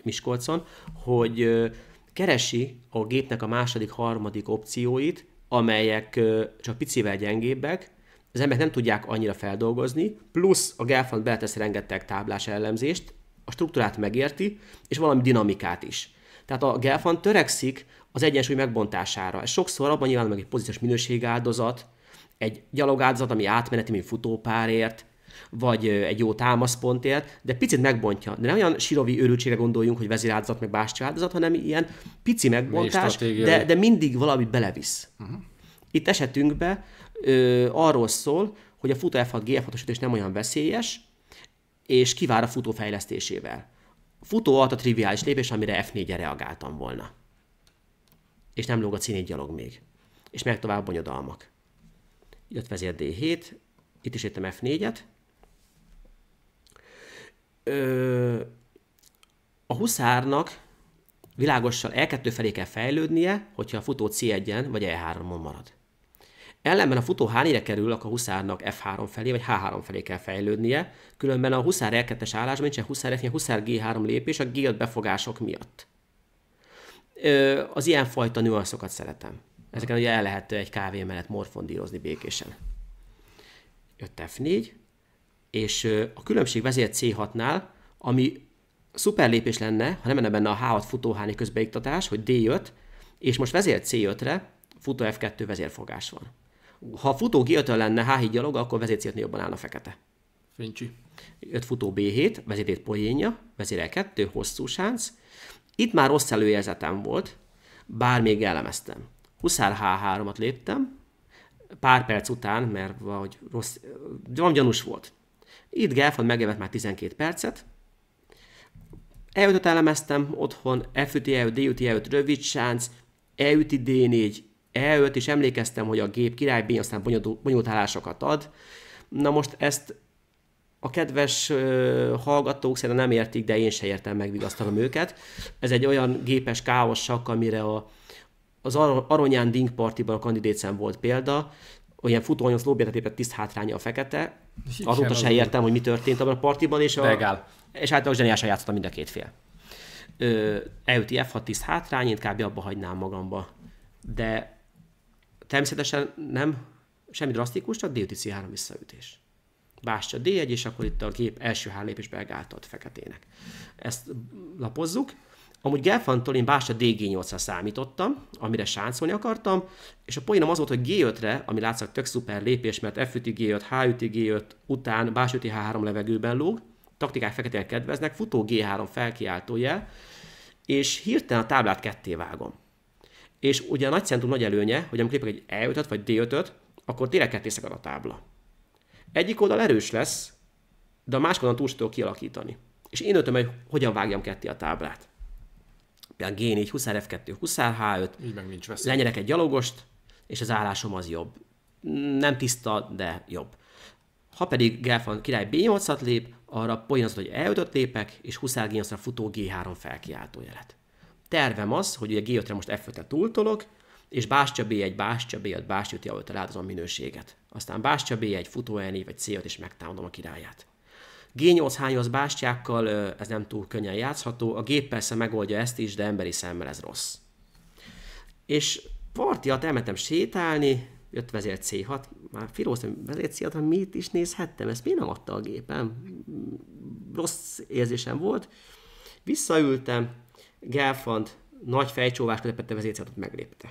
Miskolcon, hogy keresi a gépnek a második, harmadik opcióit, amelyek csak picivel gyengébbek, az emberek nem tudják annyira feldolgozni, plusz a Gelfand beletesz rengeteg táblás elemzést, a struktúrát megérti, és valami dinamikát is. Tehát a Gelfand törekszik az egyensúly megbontására. Ez sokszor abban nyilván meg egy pozíciós minőségáldozat, egy gyalogáldozat, ami átmeneti, mint futópárért, vagy egy jó támaszpontért, de picit megbontja. De nem olyan sirovi őrültségre gondoljunk, hogy vezéráldozat, meg bástya áldozat, hanem ilyen pici megbontás, de, de mindig valamit belevisz. Uh-huh. Itt esetünkben ö, arról szól, hogy a futó F6 G6 ütés nem olyan veszélyes, és kivár a futó fejlesztésével. Futó alt a triviális lépés, amire F4-re reagáltam volna. És nem lóg a c gyalog még. És meg tovább bonyodalmak. Jött vezér D7, itt is értem F4-et, ö, a huszárnak világossal E2 felé kell fejlődnie, hogyha a futó C1-en vagy E3-on marad. Ellenben a futó h kerül, akkor a huszárnak F3 felé vagy H3 felé kell fejlődnie, különben a huszár E2-es állásban nincsen huszár F, huszár G3 lépés a g befogások miatt. Ö, az ilyenfajta nüanszokat szeretem. Ezeken ugye el lehet egy kávé mellett morfondírozni békésen. Jött F4, és a különbség vezér C6-nál, ami szuper lépés lenne, ha nem lenne benne a H6 futóháni közbeiktatás, hogy D5, és most vezér C5-re, futó F2 vezérfogás van. Ha a futó G5 lenne H7 gyalog, akkor vezér c jobban állna fekete. Fincsi. 5 futó B7, vezérét poénja, vezér E2, hosszú sánc. Itt már rossz előérzetem volt, bár még elemeztem. Huszár H3-at léptem, pár perc után, mert valahogy rossz, gyanús volt. Itt Gelfand megjelent már 12 percet. EUT-ot elemeztem otthon, FUT EUT, DUT EUT, rövid sánc, EUT D4, E5, és emlékeztem, hogy a gép királybény aztán bonyolult állásokat ad. Na most ezt a kedves uh, hallgatók szerintem nem értik, de én se értem, megvigasztalom őket. Ez egy olyan gépes káoszsak, amire a, az Ar- Aronyán Dink Partiban a kandidécem volt példa olyan futóanyon Szlóbiát lépett tiszt hátránya a fekete. Azóta se értem, hogy mi történt abban a partiban, és, a, és és hát általában zseniálisan játszottam mind a két fél. Ö, elüti F6 tiszt hátrány, én kb. abba hagynám magamba. De természetesen nem semmi drasztikus, csak c 3 visszaütés. Bástya D1, és akkor itt a gép első hárlépésbe elgáltat feketének. Ezt lapozzuk. Amúgy Gelfantól én Básta DG8-ra számítottam, amire sáncolni akartam, és a poénom az volt, hogy G5-re, ami látszak tök szuper lépés, mert F5 G5, H5 G5 után Básta H3 levegőben lóg, taktikák feketén kedveznek, futó G3 felkiáltójel, és hirtelen a táblát ketté vágom. És ugye a nagy centrum nagy előnye, hogy amikor lépek egy e 5 vagy D5-öt, akkor tényleg ketté szakad a tábla. Egyik oldal erős lesz, de a másik oldalon túl kialakítani. És én ötöm, hogy hogyan vágjam ketté a táblát például G4, 20 F2, 20 H5, meg nincs lenyerek egy gyalogost, és az állásom az jobb. Nem tiszta, de jobb. Ha pedig Gelfand király B8-at lép, arra poénozott, hogy e lépek, és 20 g futó G3 felkiáltó jelet. Tervem az, hogy ugye G5-re most f 5 túltolok, és Bástya B1, Bástya B5, Bástya B5-re minőséget. Aztán Bástya B1, futó E4 vagy C5, és megtámadom a királyát. G8 hányos bástyákkal ez nem túl könnyen játszható, a gép persze megoldja ezt is, de emberi szemmel ez rossz. És partiat elmentem sétálni, jött vezér C6, már filóztam, vezér C6, mit is nézhettem, ezt miért nem adta a gépem? Rossz érzésem volt. Visszaültem, Gelfand nagy fejcsóvás közepette vezér c 6 meglépte.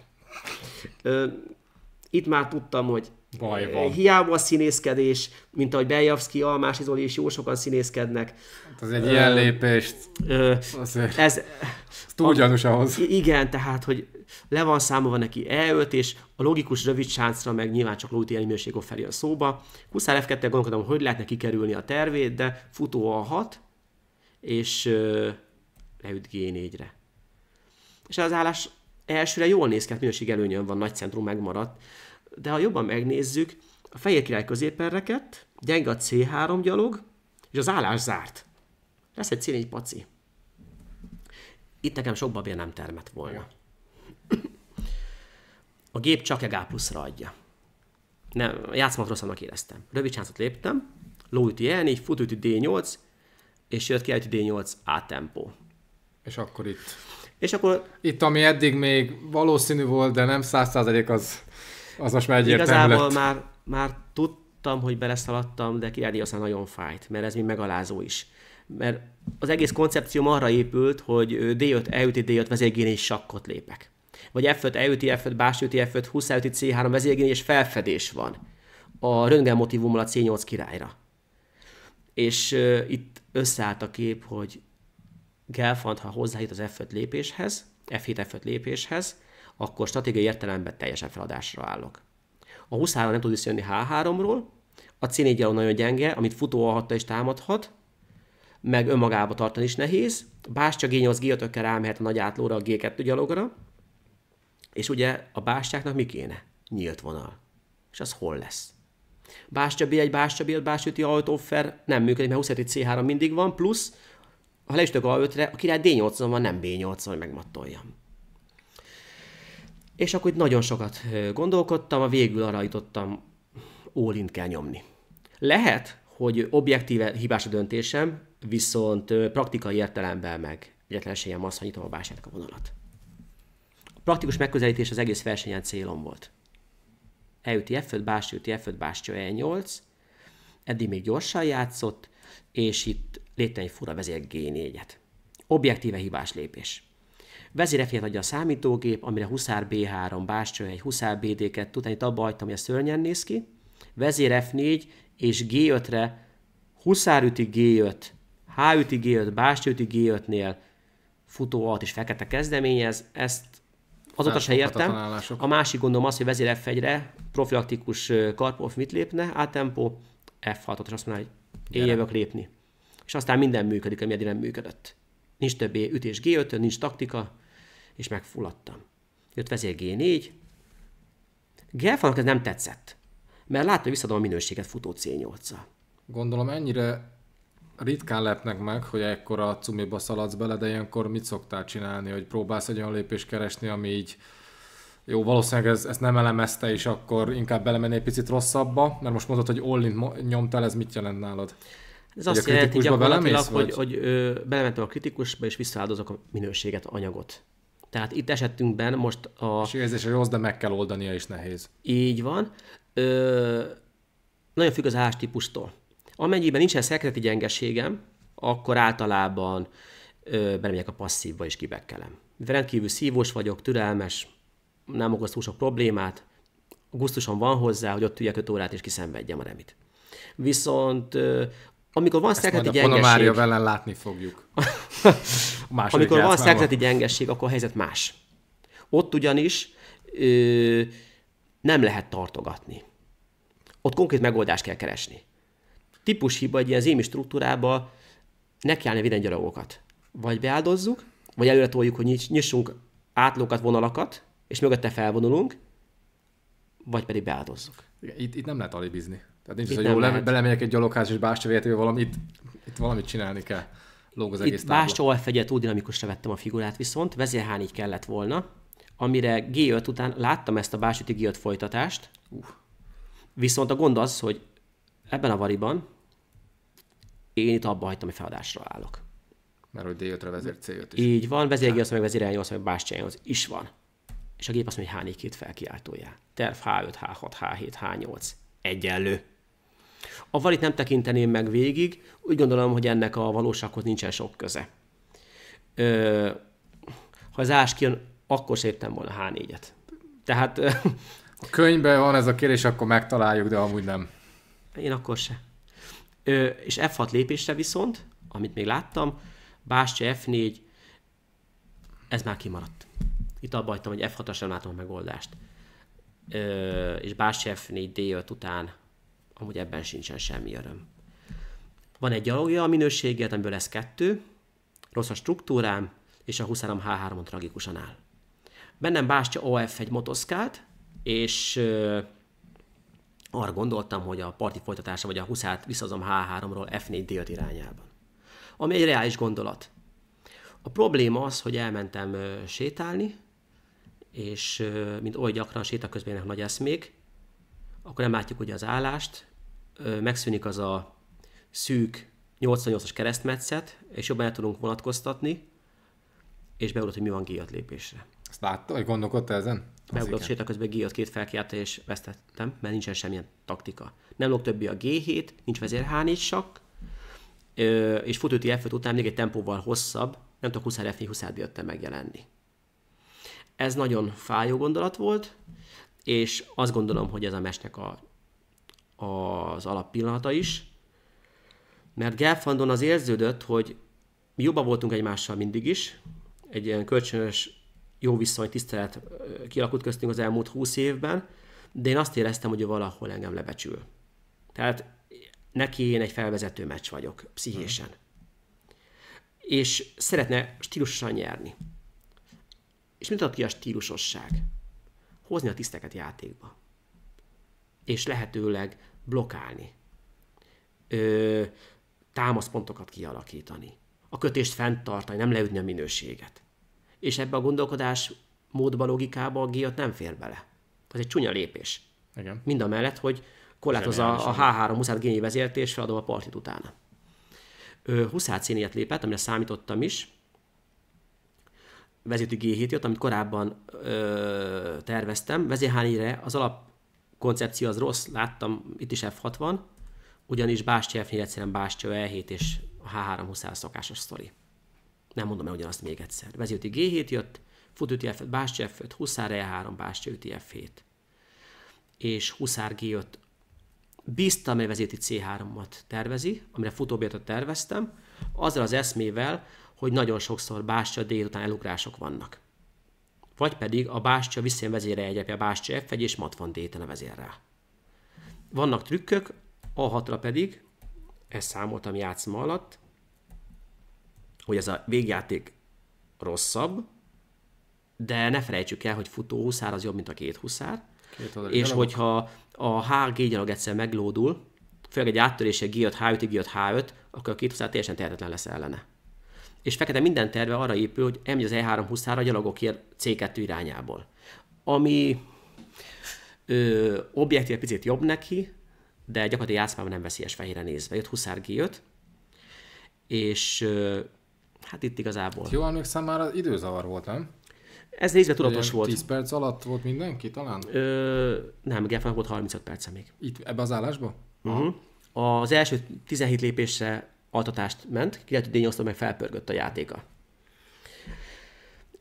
itt már tudtam, hogy Baj eh, van. Hiába a színészkedés, mint ahogy Beljavszki, Almás Izoli is jó sokan színészkednek. Hát az egy ö, ilyen eh, lépést. Ö, eh, Azért. Ez, ez túl gyanús ahhoz. Igen, tehát, hogy le van számolva neki E5, és a logikus rövid sáncra meg nyilván csak lóti minőség felé a szóba. Huszár f 2 gondolkodom, hogy lehetne kikerülni a tervét, de futó a 6, és ö, leüt G4-re. És az állás elsőre jól néz ki, hát minőség előnyön van, nagy centrum megmaradt de ha jobban megnézzük, a fehér király középerreket, gyenge a C3 gyalog, és az állás zárt. Lesz egy C4 paci. Itt nekem sok babér nem termett volna. A gép csak egy pluszra adja. Nem, a játszmat rosszabbnak éreztem. Rövid sáncot léptem, lóüti E4, futüti D8, és jött ki D8 A tempó. És akkor itt. És akkor... Itt, ami eddig még valószínű volt, de nem száz százalék az az most már egyértelmű Igazából lett. már, már tudtam, hogy beleszaladtam, de kiállni aztán nagyon fájt, mert ez még megalázó is. Mert az egész koncepcióm arra épült, hogy D5, E5, D5 vezérgéni és sakkot lépek. Vagy F5, E5, F5, Bás F5, 20 5 C3 vezérgéni és felfedés van. A röntgen motivummal a C8 királyra. És uh, itt összeállt a kép, hogy Gelfand, ha hozzájut az F5 lépéshez, F7 F5 lépéshez, akkor stratégiai értelemben teljesen feladásra állok. A 23 nem tud visszajönni H3-ról, a c 4 nagyon gyenge, amit futó alhatta és támadhat, meg önmagába tartani is nehéz. Bástya G8 g rámehet a nagy átlóra, a G2 gyalogra, és ugye a bástyáknak mi kéne? Nyílt vonal. És az hol lesz? Bástya B1, Bástya B5, Bástya üti nem működik, mert 27 C3 mindig van, plusz ha leütök A5-re, a király D8-on van, nem B8-on, hogy megmattoljam. És akkor itt nagyon sokat gondolkodtam, a végül arra jutottam, all kell nyomni. Lehet, hogy objektíve hibás a döntésem, viszont praktikai értelemben meg egyetlen esélyem az, hogy nyitom a bását a vonalat. A praktikus megközelítés az egész versenyen célom volt. Eüti F5, bástya, üti F5, bástya, E8, eddig még gyorsan játszott, és itt létre egy fura vezér G4-et. Objektíve hibás lépés. Vezérefjét adja a számítógép, amire Huszár B3, Bástyony egy Huszár BD2, utána itt abba hagytam, hogy ez szörnyen néz ki. Vezér F4 és G5-re Huszár üti G5, H üti G5, Bástyony üti G5-nél futó alt és fekete kezdeményez, ezt Azóta se értem. A másik gondom az, hogy vezér F1-re profilaktikus Karpov mit lépne, átempo, F6-ot, és azt mondja, hogy én jövök lépni. És aztán minden működik, ami eddig nem működött. Nincs többé ütés G5-ön, nincs taktika, és megfulladtam. Jött vezér G4, Gelfának ez nem tetszett, mert látta, hogy visszadom a minőséget futó c 8 Gondolom ennyire ritkán lepnek meg, hogy ekkora cumiba szaladsz bele, de ilyenkor mit szoktál csinálni, hogy próbálsz egy olyan lépést keresni, ami így jó, valószínűleg ez, ezt nem elemezte, és akkor inkább belemenni egy picit rosszabba, mert most mondod, hogy Ollint nyomtál, ez mit jelent nálad? Ez azt jelenti gyakorlatilag, belemész, hogy, vagy? hogy ö, belementem a kritikusba, és visszaáldozok a minőséget, anyagot. Tehát itt esetünkben most a... És érzés rossz, de meg kell oldania is nehéz. Így van. Ö, nagyon függ az állás típustól. Amennyiben nincsen szekreti gyengeségem, akkor általában ö, belemegyek a passzívba és kibekkelem. De rendkívül szívós vagyok, türelmes, nem okoz túl sok problémát, gusztusom van hozzá, hogy ott üljek 5 órát és kiszenvedjem a remit. Viszont ö, amikor van szekreti gyengeség... Ezt a Mária látni fogjuk. második Amikor van szerzeti gyengeség, akkor a helyzet más. Ott ugyanis ö, nem lehet tartogatni. Ott konkrét megoldást kell keresni. Típus hiba egy ilyen zémi struktúrába ne kell védeni gyalogokat. Vagy beáldozzuk, vagy előre toljuk, hogy nyissunk átlókat, vonalakat, és mögötte felvonulunk, vagy pedig beáldozzuk. Igen, itt, itt nem lehet alibizni. Tehát nincs itt az, hogy jó, belemegyek egy gyalogház és bástya véletével valamit, itt, itt valamit csinálni kell lóg az egész Más olfegyet úgy dinamikusra vettem a figurát viszont, vezérhány így kellett volna, amire G5 után láttam ezt a básüti G5 folytatást, uh. viszont a gond az, hogy ebben a variban én itt abba hagytam, hogy feladásra állok. Mert hogy D5-re vezér C5 is. Így van, vezér G8, meg vezér L8, meg bás is van. És a gép azt mondja, hogy H4 két felkiáltójá. Terv H5, H6, H7, H8. Egyenlő. A valit nem tekinteném meg végig, úgy gondolom, hogy ennek a valósághoz nincsen sok köze. Ö, ha az ás kijön, akkor se értem volna H4-et. Tehát... A könyvben van ez a kérés, akkor megtaláljuk, de amúgy nem. Én akkor se. Ö, és F6 lépésre viszont, amit még láttam, Bástya F4, ez már kimaradt. Itt abba hagytam, hogy F6-asra látom a megoldást. Ö, és Bástya F4 D5 után amúgy ebben sincsen semmi öröm. Van egy gyalogja a minőséget, amiből lesz kettő, rossz a struktúrám, és a 23 H3-on tragikusan áll. Bennem bástya OF egy motoszkált, és ö, arra gondoltam, hogy a parti folytatása, vagy a 20 visszazom H3-ról F4 délt irányában. Ami egy reális gondolat. A probléma az, hogy elmentem ö, sétálni, és ö, mint oly gyakran séta közben nagy eszmék, akkor nem látjuk ugye az állást, megszűnik az a szűk 88-as keresztmetszet, és jobban el tudunk vonatkoztatni, és beugrott, hogy mi van Giat lépésre. Ezt látta, hogy gondolkodta ezen? Beugrott séta közben Giat két felkiállta, és vesztettem, mert nincsen semmilyen taktika. Nem lók többi a G7, nincs vezérhán sak, és futőti f után még egy tempóval hosszabb, nem tudok 20 f 20 megjelenni. Ez nagyon fájó gondolat volt, és azt gondolom, hogy ez a mesnek a az alappillanata is, mert Gelfandon az érződött, hogy mi jobban voltunk egymással mindig is, egy ilyen kölcsönös jó viszony, tisztelet kialakult köztünk az elmúlt húsz évben, de én azt éreztem, hogy ő valahol engem lebecsül. Tehát neki én egy felvezető meccs vagyok, pszichésen. Hmm. És szeretne stílusosan nyerni. És mit ad ki a stílusosság? Hozni a tiszteket játékba. És lehetőleg blokálni, ö, támaszpontokat kialakítani, a kötést fenntartani, nem leütni a minőséget. És ebbe a gondolkodás módba, logikába a GIAT nem fér bele. Az egy csúnya lépés. Igen. Mind a mellett, hogy korlátoz a, a H3 Huszát gényi vezért, feladom a partit utána. Huszát színiet lépett, amire számítottam is, vezető G7 jött, amit korábban ö, terveztem, vezéhányire az alap koncepció az rossz, láttam itt is F60, ugyanis Bástya F4 egyszerűen Bástya E7 és a H320 3 szokásos sztori. Nem mondom el ugyanazt még egyszer. Vezőti G7 jött, futüti F5, Bástya F5, Huszár E3, Bástya üti F7. És Huszár G5 bíztam, hogy vezéti C3-at tervezi, amire futóbértet terveztem, azzal az eszmével, hogy nagyon sokszor Bástya D után elugrások vannak vagy pedig a bástya viszén vezére egyepje, bástya F1 és mat van tétele vezér rá. Vannak trükkök, A6-ra pedig, ezt számoltam játszma alatt, hogy ez a végjáték rosszabb, de ne felejtsük el, hogy futó húszár az jobb, mint a két huszár, Két és gyalog. hogyha a HG gyalog egyszer meglódul, főleg egy áttörése G5, H5, G5, H5, akkor a két huszár teljesen tehetetlen lesz ellene és fekete minden terve arra épül, hogy emlj az E320-ra gyalogokért C2 irányából. Ami ö, objektív picit jobb neki, de gyakorlatilag játszmában nem veszélyes fehére nézve. Jött Huszár G5, és ö, hát itt igazából... Jó, emlékszem, hát már az időzavar volt, nem? Ez nézve tudatos volt. 10 perc alatt volt mindenki talán? Ö, nem, Geffen volt 35 perce még. Itt, ebbe az állásba? Uh-huh. Az első 17 lépésre altatást ment, illetve d 8 meg felpörgött a játéka.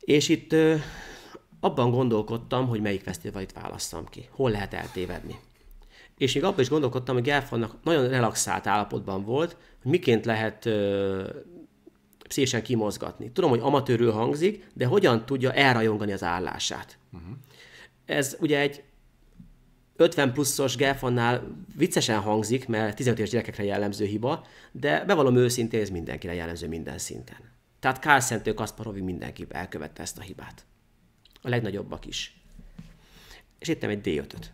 És itt ö, abban gondolkodtam, hogy melyik fesztiválit válasszam ki, hol lehet eltévedni. És még abban is gondolkodtam, hogy Gelfannak nagyon relaxált állapotban volt, hogy miként lehet ö, pszichésen kimozgatni. Tudom, hogy amatőrül hangzik, de hogyan tudja elrajongani az állását. Uh-huh. Ez ugye egy 50 pluszos gelfannál viccesen hangzik, mert 15 éves gyerekekre jellemző hiba, de bevallom őszintén, ez mindenkire jellemző minden szinten. Tehát Carlsen-től Kasparovig mindenki elkövette ezt a hibát. A legnagyobbak is. És nem egy D5-öt.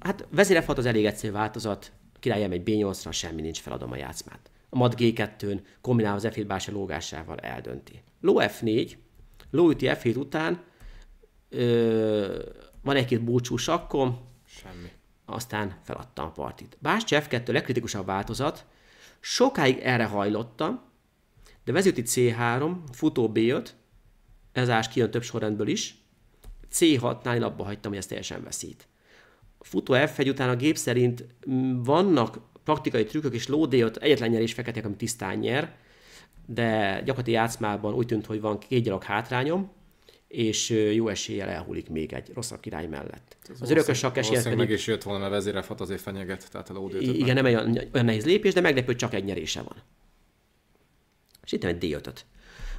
Hát vezérefat az elég egyszerű változat, királyem egy B8-ra, semmi nincs feladom a játszmát. A mat G2-n kombinál az f lógásával eldönti. Ló F4, ló üti F7 után, ö, van egy-két búcsú sakkom, Semmi. Aztán feladtam a partit. Chef 2 legkritikusabb változat, sokáig erre hajlottam, de vezeti C3, futó B5, ez ás kijön több sorrendből is, C6-nál én abba hagytam, hogy ez teljesen veszít. A futó F1 után a gép szerint mm, vannak praktikai trükkök, és ló D5 egyetlen nyerés feketek, ami tisztán nyer, de gyakorlati játszmában úgy tűnt, hogy van két gyalog hátrányom, és jó eséllyel elhúlik még egy rosszabb király mellett. Ez az örökös sakes ilyen pedig... meg is jött volna, mert fat azért fenyeget, tehát elódult. Igen, nem olyan, olyan nehéz lépés, de meglepő, hogy csak egy nyerése van. És itt nem egy d 5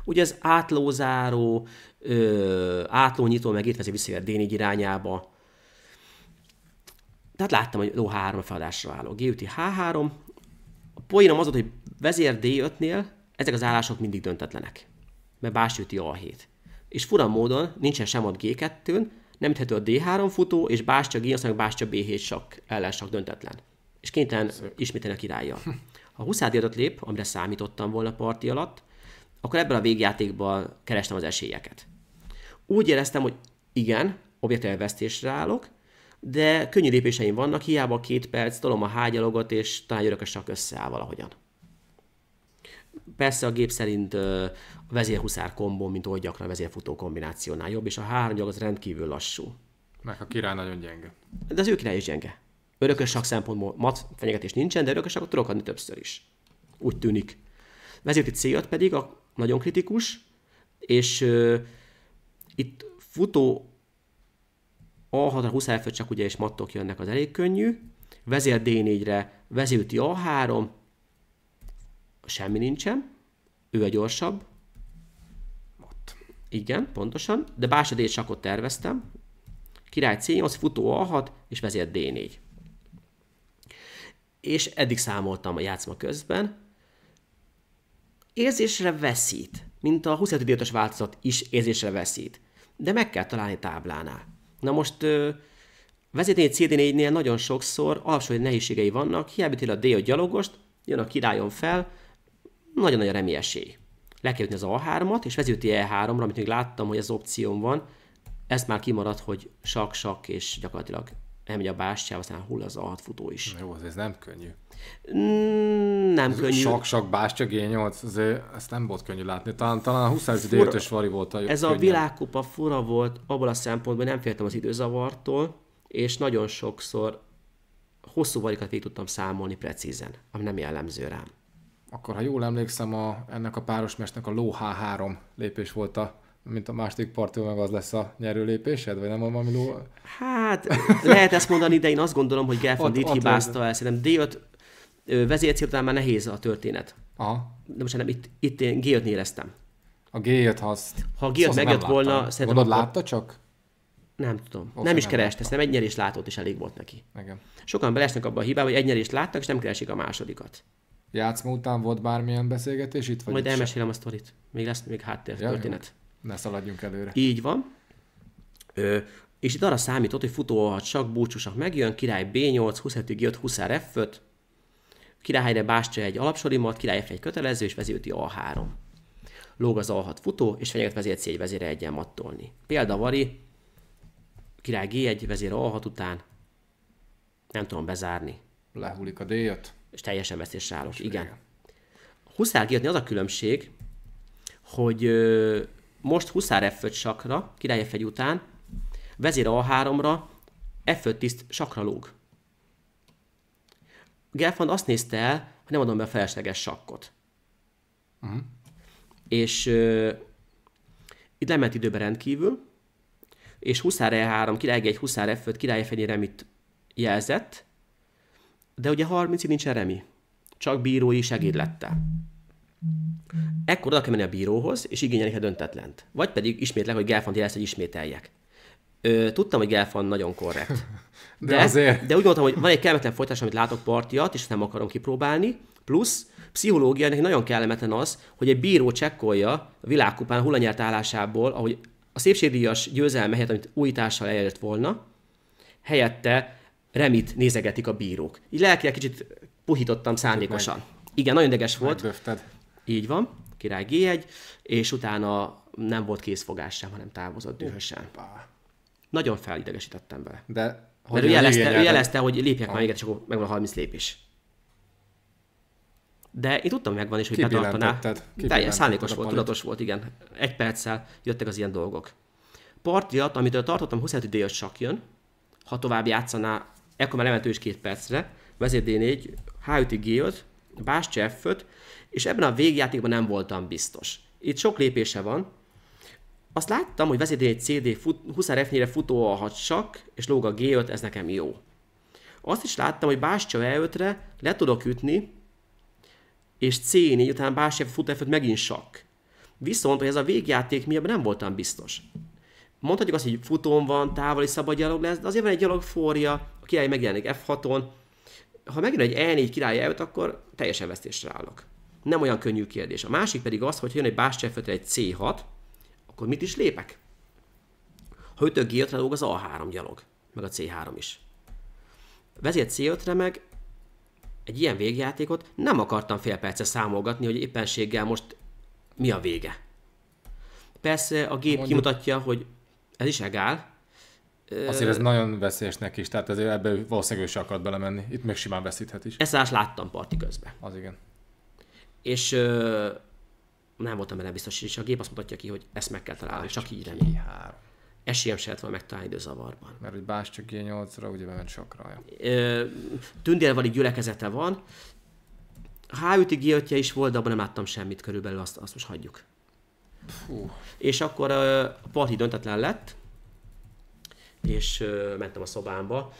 Ugye ez átlózáró, ö, átlónyitó, meg itt d irányába. Tehát láttam, hogy ló 3 a feladásra álló. g H3. A poénom az volt, hogy vezér D5-nél ezek az állások mindig döntetlenek. Mert básüti A7 és fura módon nincsen sem ott G2-n, nem tehető a D3 futó, és Bástya G, aztán Bástya B7 sak ellen döntetlen. És kénytelen ismételni a királya. Hm. Ha 20 adat lép, amire számítottam volna parti alatt, akkor ebben a végjátékban kerestem az esélyeket. Úgy éreztem, hogy igen, objektív elvesztésre állok, de könnyű lépéseim vannak, hiába két perc, tolom a hágyalogot, és talán jövök összeáll valahogyan. Persze a gép szerint a vezérhuszár kombó, mint oly gyakran a vezérfutó kombinációnál jobb, és a három az rendkívül lassú. Meg a király nagyon gyenge. De az ő király is gyenge. Örökösak szempontból mat fenyegetés nincsen, de örökösak tudok adni többször is. Úgy tűnik. Vezérti c pedig a nagyon kritikus, és ö, uh, itt futó a 6 20 csak ugye és mattok jönnek, az elég könnyű. Vezér D4-re vezérti A3, semmi nincsen, ő a gyorsabb. Ott. Igen, pontosan. De básod sakot terveztem. Király C8, futó A6 és vezér D4. És eddig számoltam a játszma közben. Érzésre veszít, mint a 25 diótos változat is érzésre veszít. De meg kell találni táblánál. Na most ö, vezérnél CD4-nél nagyon sokszor alsó nehézségei vannak, hiába a D a gyalogost, jön a királyon fel, nagyon nagy a remély esély. Le kell az A3-at, és vezeti E3-ra, amit még láttam, hogy ez opcióm van, ezt már kimarad, hogy sak, sak, és gyakorlatilag elmegy a bástyába, aztán hull az A6 futó is. Jó, ez nem könnyű. Mm, nem ez könnyű. Sak-sak, bástya G8, ez ezt nem volt könnyű látni. Talán, talán a 20 ös vari volt a Ez könnyen. a világkupa fura volt abból a szempontból, nem féltem az időzavartól, és nagyon sokszor hosszú varikat végig tudtam számolni precízen, ami nem jellemző rám akkor ha jól emlékszem, a, ennek a párosmesnek a ló 3 lépés volt a mint a második partó meg az lesz a nyerő lépésed, vagy nem valami ló? Hát, lehet ezt mondani, de én azt gondolom, hogy Gelfand itt hibázta el. Szerintem D5 vezércél után már nehéz a történet. Aha. De most nem, itt, itt én G5-nél A g az... Ha a G5 szóval megjött volna... Szerintem Gondolod, akkor... látta csak? Nem tudom. Oszal nem is nem kereste, nem egy nyerést látott, és elég volt neki. Igen. Sokan belesnek abba a hibába, hogy egy nyerést láttak, és nem keresik a másodikat játszma után volt bármilyen beszélgetés itt? Vagy Majd itt elmesélem se? a sztorit. Még lesz még háttér ja, történet. Jó. Ne szaladjunk előre. Így van. Ö, és itt arra számított, hogy futó a csak búcsúsak megjön, király B8, 27 jött, huszár F5, király helyre bástya egy alapsorimat, király F1 kötelező, és vezérti A3. Lóg az A6 futó, és fenyeget vezér C1 vezére egyen mattolni. Példa Vari, király G1 vezér A6 után, nem tudom bezárni. Lehulik a D-jött és teljesen állok. Most Igen. A Huszár kiadni az a különbség, hogy ö, most Huszár f sakra, király f után, vezér A3-ra, f tiszt sakra lóg. Gelfand azt nézte el, hogy nem adom be a felesleges sakkot. Uh-huh. És ö, itt lement időben rendkívül, és Huszár E3, király egy Huszár F5, király f mit jelzett, de ugye 30-ig nincsen remi. Csak bírói segéd lette. Ekkor oda kell menni a bíróhoz, és igényelni a döntetlent. Vagy pedig ismétlek, hogy Gelfand jelez, hogy ismételjek. Ö, tudtam, hogy Gelfand nagyon korrekt. De, de, azért. de úgy gondoltam, hogy van egy kellemetlen folytás, amit látok partiat, és nem akarom kipróbálni. Plusz pszichológia, neki nagyon kellemetlen az, hogy egy bíró csekkolja a világkupán a hulanyárt állásából, ahogy a szépségdíjas győzelme helyett, amit újítással eljött volna, helyette remit nézegetik a bírók. Így lelkileg kicsit puhítottam szándékosan. Igen, nagyon ideges volt. Megböfted. Így van, király G1, és utána nem volt készfogás sem, hanem távozott dühösen. Opa. Nagyon felidegesítettem vele. De hogy Mert ő jelezte, ő jelezte, hogy lépjek már egyet, és akkor megvan a 30 lépés. De én tudtam, megvan is, hogy betartaná. Teljesen szándékos volt, tudatos volt, igen. Egy perccel jöttek az ilyen dolgok. Partiat, amitől tartottam 25 díjat csak jön, ha tovább játszaná, Ekkor már lementő is két percre, vezér D4, 5 G5, Bástya F5, és ebben a végjátékban nem voltam biztos. Itt sok lépése van. Azt láttam, hogy vezér egy CD fut, Huszár F4-re futó a hadsak, és lóg a G5, ez nekem jó. Azt is láttam, hogy Bástya E5-re le tudok ütni, és C4, utána Bástya fut f megint sak. Viszont, hogy ez a végjáték miatt nem voltam biztos mondhatjuk azt, hogy futón van, távoli szabad gyalog lesz, de azért van egy forja, a király megjelenik F6-on. Ha megjön egy E4 király előtt, akkor teljesen vesztésre állok. Nem olyan könnyű kérdés. A másik pedig az, hogy ha jön egy bástyáfötre egy C6, akkor mit is lépek? Ha ütök g az A3 gyalog, meg a C3 is. Vezér C5-re meg egy ilyen végjátékot nem akartam fél perce számolgatni, hogy éppenséggel most mi a vége. Persze a gép Mondjuk. kimutatja, hogy ez is egál. Azért ez nagyon veszélyes neki is, tehát ezért ebbe valószínűleg ő se akart belemenni. Itt még simán veszíthet is. Ezt azt láttam parti közben. Az igen. És ö, nem voltam benne biztos, és a gép azt mutatja ki, hogy ezt meg kell találni, csak így remény. Esélyem se lehet volna megtalálni időzavarban. Mert hogy Bás csak G8-ra, ugye bement sokra. Ja. Tündérvalig gyülekezete van. H5-ig is volt, de abban nem láttam semmit körülbelül, azt, azt most hagyjuk. Puh. És akkor a parti döntetlen lett, és mentem a szobámba.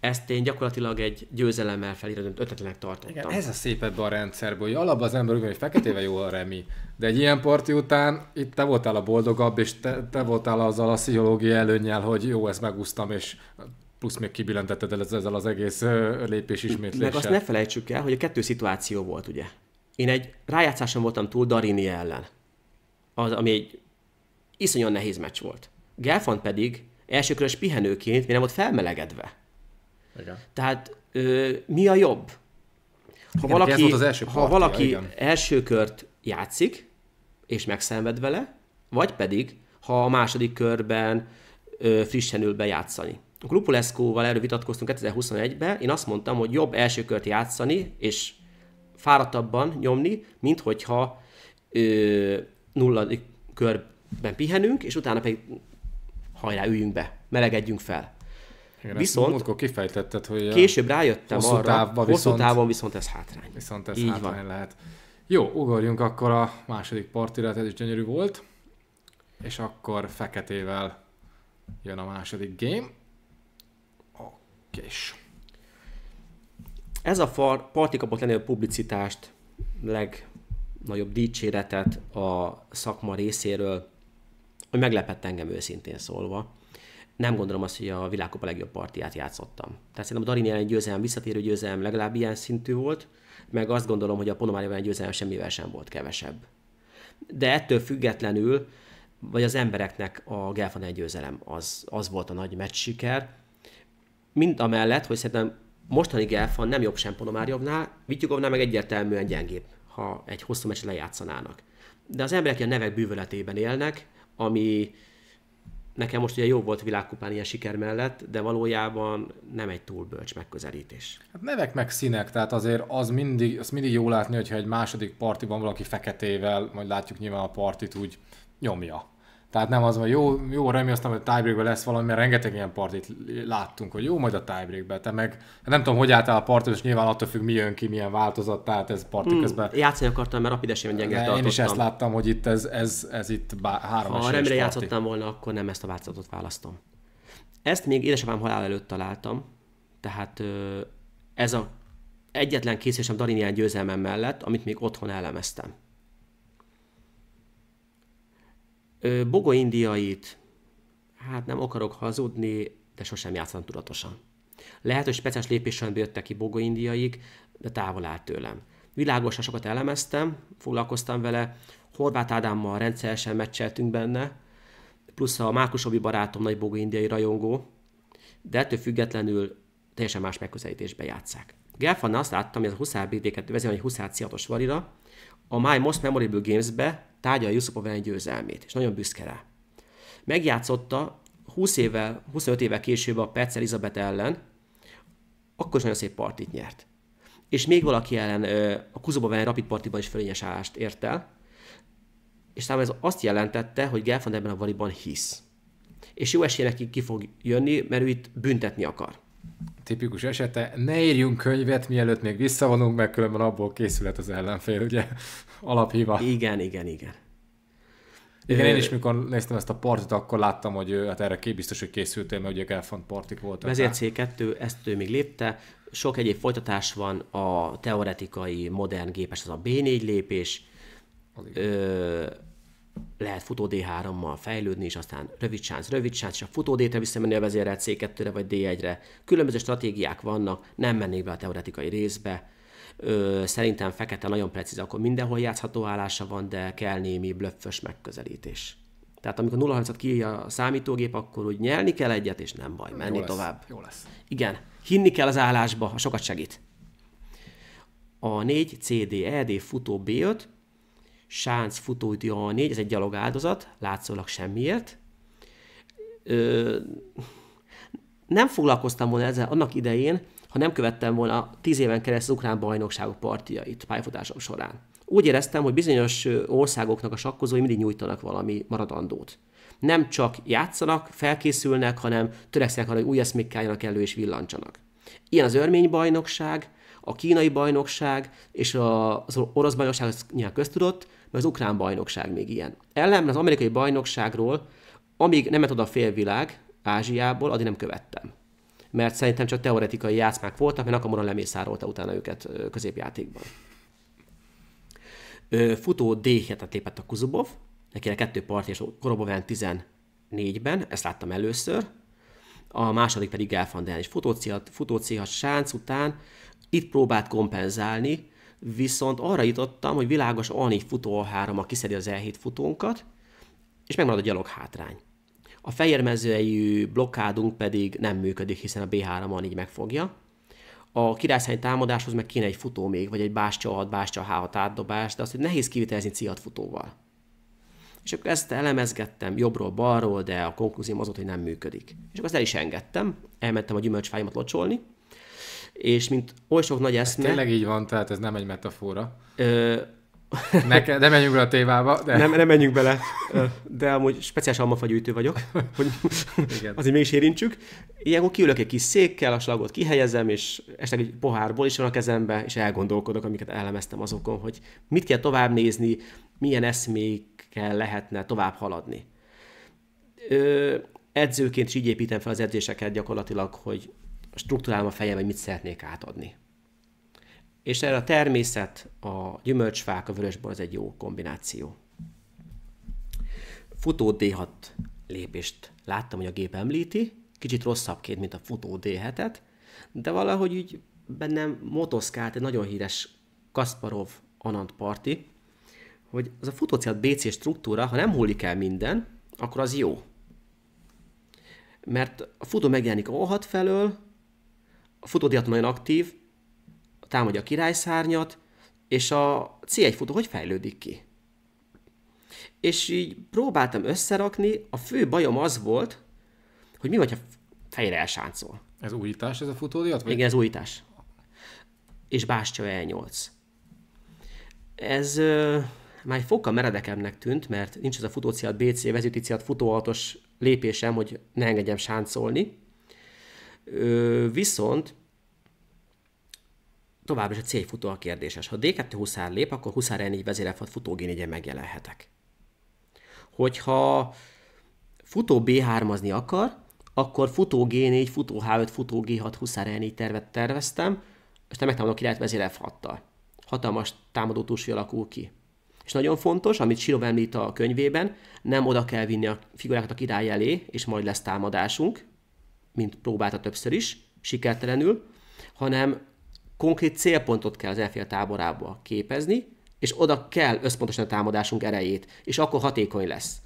Ezt én gyakorlatilag egy győzelemmel feliratott ötletlenek tartottam. Igen, ez a szép ebben a rendszerben, hogy alapban az ember úgy hogy feketéve jó a remi, de egy ilyen parti után itt te voltál a boldogabb, és te, te voltál azzal a pszichológiai előnnyel, hogy jó, ezt megúsztam, és plusz még kibillentetted el ezzel az egész lépés ismétléssel. Meg azt ne felejtsük el, hogy a kettő szituáció volt, ugye. Én egy rájátszáson voltam túl Darini ellen az, ami egy iszonyan nehéz meccs volt. Gelfand pedig elsőkörös pihenőként még nem volt felmelegedve. Igen. Tehát ö, mi a jobb? Ha igen, valaki, az első, partja, valaki igen. első kört játszik, és megszenved vele, vagy pedig, ha a második körben ö, frissen ül bejátszani. A Klupuleszkóval erről vitatkoztunk 2021-ben, én azt mondtam, hogy jobb első kört játszani, és fáradtabban nyomni, mint hogyha ö, nulladik körben pihenünk, és utána pedig hajrá, üljünk be, melegedjünk fel. Igen, viszont kifejtetted, hogy később rájöttem hosszú arra, távban hosszú viszont, távon viszont ez hátrány. Viszont ez Így hátrány van. lehet. Jó, ugorjunk akkor a második partira, ez is gyönyörű volt. És akkor feketével jön a második game. Okés. Ez a far, parti kapott lenni a publicitást leg nagyobb dicséretet a szakma részéről, hogy meglepett engem őszintén szólva. Nem gondolom azt, hogy a világkupa legjobb partiát játszottam. Tehát szerintem a Darin egy győzelem, visszatérő győzelem legalább ilyen szintű volt, meg azt gondolom, hogy a Ponomárjában egy győzelem semmivel sem volt kevesebb. De ettől függetlenül, vagy az embereknek a Gelfand egy győzelem, az, az volt a nagy meccs siker. Mint amellett, hogy szerintem mostani Gelfand nem jobb sem Ponomárjovnál, Vityugovnál meg egyértelműen gyengébb ha egy hosszú meccset lejátszanának. De az emberek ilyen nevek bűvöletében élnek, ami nekem most ugye jó volt világkupán ilyen siker mellett, de valójában nem egy túl bölcs megközelítés. Hát nevek meg színek, tehát azért az mindig, az mindig jó látni, hogyha egy második partiban valaki feketével, majd látjuk nyilván a partit úgy nyomja. Tehát nem az hogy jó, jó reméltem, hogy a tiebreakben lesz valami, mert rengeteg ilyen partit láttunk, hogy jó, majd a tiebreakben, te meg nem tudom, hogy álltál a partit, és nyilván attól függ, mi jön ki, milyen változat, tehát ez parti hmm, közben. Játszani akartam, mert rapid esélyben gyenge tartottam. Én is ezt láttam, hogy itt ez, ez, ez itt bá, három Ha remélem játszottam volna, akkor nem ezt a változatot választom. Ezt még édesapám halál előtt találtam, tehát ez a egyetlen készésem Darinian győzelmem mellett, amit még otthon elemeztem. Bogo indiait, hát nem akarok hazudni, de sosem játszottam tudatosan. Lehet, hogy speciális lépésen jöttek ki Bogo indiaik, de távol állt tőlem. Világosan sokat elemeztem, foglalkoztam vele, Horváth Ádámmal rendszeresen meccseltünk benne, plusz a Márkus Obi barátom nagy Bogo indiai rajongó, de ettől függetlenül teljesen más megközelítésbe játszák. Gelfannál azt láttam, hogy ez a huszár BD2 vezető, egy huszár ciatos valira, a My Most Memorable Games-be tárgyalja Yusupov elleni győzelmét, és nagyon büszke rá. Megjátszotta 20 évvel, 25 évvel később a Petsz Elizabeth ellen, akkor is nagyon szép partit nyert. És még valaki ellen a Kuzubov ellen Rapid Partiban is fölényes állást ért el, és számomra ez azt jelentette, hogy Gelfand ebben a valiban hisz. És jó esélye neki ki fog jönni, mert ő itt büntetni akar tipikus esete. Ne írjunk könyvet, mielőtt még visszavonunk, mert különben abból készület az ellenfél, ugye? alaphiva. Igen, igen, igen. Igen, én is mikor néztem ezt a partit, akkor láttam, hogy hát erre biztos, hogy készültél, mert ugye Elfant partik voltak. ezért C2, ezt ő még lépte, sok egyéb folytatás van, a teoretikai modern gépes, az a B4 lépés, ö, lehet futó D3-mal fejlődni, és aztán rövid sánc, rövid sánc, és a futó D-re visszamenni a vezérelt C2-re vagy D1-re. Különböző stratégiák vannak, nem mennék be a teoretikai részbe. Ö, szerintem fekete nagyon precíz, akkor mindenhol játszható állása van, de kell némi blöffös megközelítés. Tehát amikor 0 at kiírja a számítógép, akkor úgy nyelni kell egyet, és nem baj, menni jó lesz, tovább. Jó lesz. Igen, hinni kell az állásba, ha sokat segít. A 4 ED futó B5 Sánc futóidő a 4, ez egy gyalog áldozat, látszólag semmiért. Ö, nem foglalkoztam volna ezzel annak idején, ha nem követtem volna 10 éven keresztül az ukrán bajnokságok partjait pályafutásom során. Úgy éreztem, hogy bizonyos országoknak a sakkozói mindig nyújtanak valami maradandót. Nem csak játszanak, felkészülnek, hanem törekszenek arra, hogy új eszmékkáljanak elő és villancsanak. Ilyen az örmény bajnokság, a kínai bajnokság és az orosz bajnokság az nyilván köztudott, mert az ukrán bajnokság még ilyen. Ellenben az amerikai bajnokságról, amíg nem ment oda a félvilág Ázsiából, addig nem követtem. Mert szerintem csak teoretikai játszmák voltak, mert Nakamura lemészárolta utána őket középjátékban. Futó d 7 lépett a Kuzubov, neki a kettő part és Korobován 14-ben, ezt láttam először, a második pedig Gelfandel, és futóciat, futóciat Sánc után itt próbált kompenzálni, viszont arra jutottam, hogy világos A4 futó A3, a kiszedi az E7 futónkat, és megmarad a gyalog hátrány. A fejérmezőjű blokkádunk pedig nem működik, hiszen a B3 A4 megfogja. A királyszány támadáshoz meg kéne egy futó még, vagy egy bástya 6, bástya H6 átdobás, de azt hogy nehéz kivitelezni c futóval. És akkor ezt elemezgettem jobbról, balról, de a konklúzióm az volt, hogy nem működik. És akkor ezt el is engedtem, elmentem a gyümölcsfáimat locsolni, és mint oly sok nagy eszme... Ez tényleg így van, tehát ez nem egy metafora. Ö, ne, ne menjünk bele a témába. De... Nem, nem menjünk bele, de amúgy speciális almafagyűjtő vagyok, hogy Igen. azért mégis érintsük. Ilyenkor kiülök egy kis székkel, a slagot kihelyezem, és esetleg egy pohárból is van a kezembe, és elgondolkodok, amiket elemeztem azokon, hogy mit kell tovább nézni, milyen eszmékkel lehetne tovább haladni. Ö, edzőként is így építem fel az edzéseket gyakorlatilag, hogy struktúrálom a fejem, hogy mit szeretnék átadni. És erre a természet, a gyümölcsfák, a vörösbor az egy jó kombináció. Futó D6 lépést láttam, hogy a gép említi, kicsit rosszabbként, mint a futó d de valahogy így bennem motoszkált egy nagyon híres Kasparov Anand parti, hogy az a futóciat BC struktúra, ha nem hullik el minden, akkor az jó. Mert a futó megjelenik A6 felől, a futódiat nagyon aktív, támadja a királyszárnyat, és a C1 futó hogy fejlődik ki? És így próbáltam összerakni, a fő bajom az volt, hogy mi vagy, ha fejre elsáncol. Ez újítás, ez a futódiat? Vagy? Igen, ez újítás. És bástya E8. Ez ö, már egy fokkal meredekemnek tűnt, mert nincs ez a futóciat BC, vezetőciat futóhatos lépésem, hogy ne engedjem sáncolni, Viszont továbbra is a célfutó a kérdéses. Ha D2 huszár lép, akkor huszár E4 vezérefat futó G4-en megjelenhetek. Hogyha futó B3-azni akar, akkor futó G4, futó H5, futó G6, huszár E4 tervet terveztem, és nem megtámadok királyt vezéref 6 Hatalmas támadó túlsúly alakul ki. És nagyon fontos, amit Sirov említ a könyvében, nem oda kell vinni a figurákat a király elé, és majd lesz támadásunk, mint próbálta többször is, sikertelenül, hanem konkrét célpontot kell az elfél táborába képezni, és oda kell összpontosan a támadásunk erejét, és akkor hatékony lesz.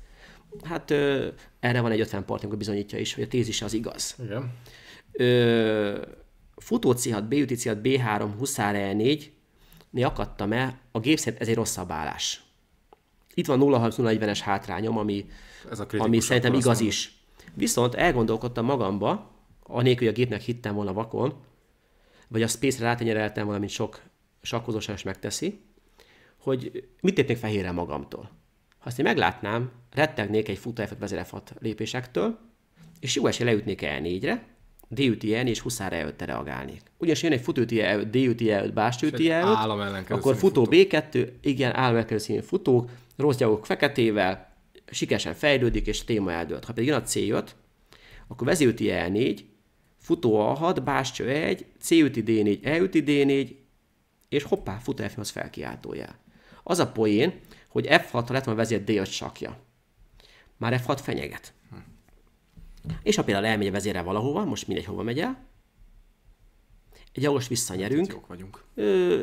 Hát ö, erre van egy 50 partnunk, a bizonyítja is, hogy a tézise az igaz. Igen. Ö, futó C6, B C6, B3, Huszár E4, mi akadtam el, a gép szerint ez egy rosszabb állás. Itt van 0 es hátrányom, ami, ez a ami szerintem igaz is. Viszont elgondolkodtam magamba, anélkül, hogy a gépnek hittem volna vakon, vagy a space-re rátenyereltem valamint sok sakkozó is megteszi, hogy mit tépnék fehérre magamtól. Ha azt én meglátnám, rettegnék egy futa f lépésektől, és jó esélye leütnék el négyre, re DUTN és 20 re 5 reagálnék. Ugyanis jön egy futóti e DUTI e 5 bástúti akkor futó, futó B2, igen, állam futók, rossz gyalogok feketével, sikeresen fejlődik, és a téma eldőlt. Ha pedig jön a C5, akkor vezérüti E4, futó A6, bástya E1, C5 D4, E5 D4, és hoppá, futó F8 felkiáltójá. Az a poén, hogy F6-ra lett volna vezér D5 sakja. Már F6 fenyeget. Hm. És ha például elmegy a vezére valahova, most mindegy hova megy el, egy gyalogos visszanyerünk. Jók vagyunk. Ö,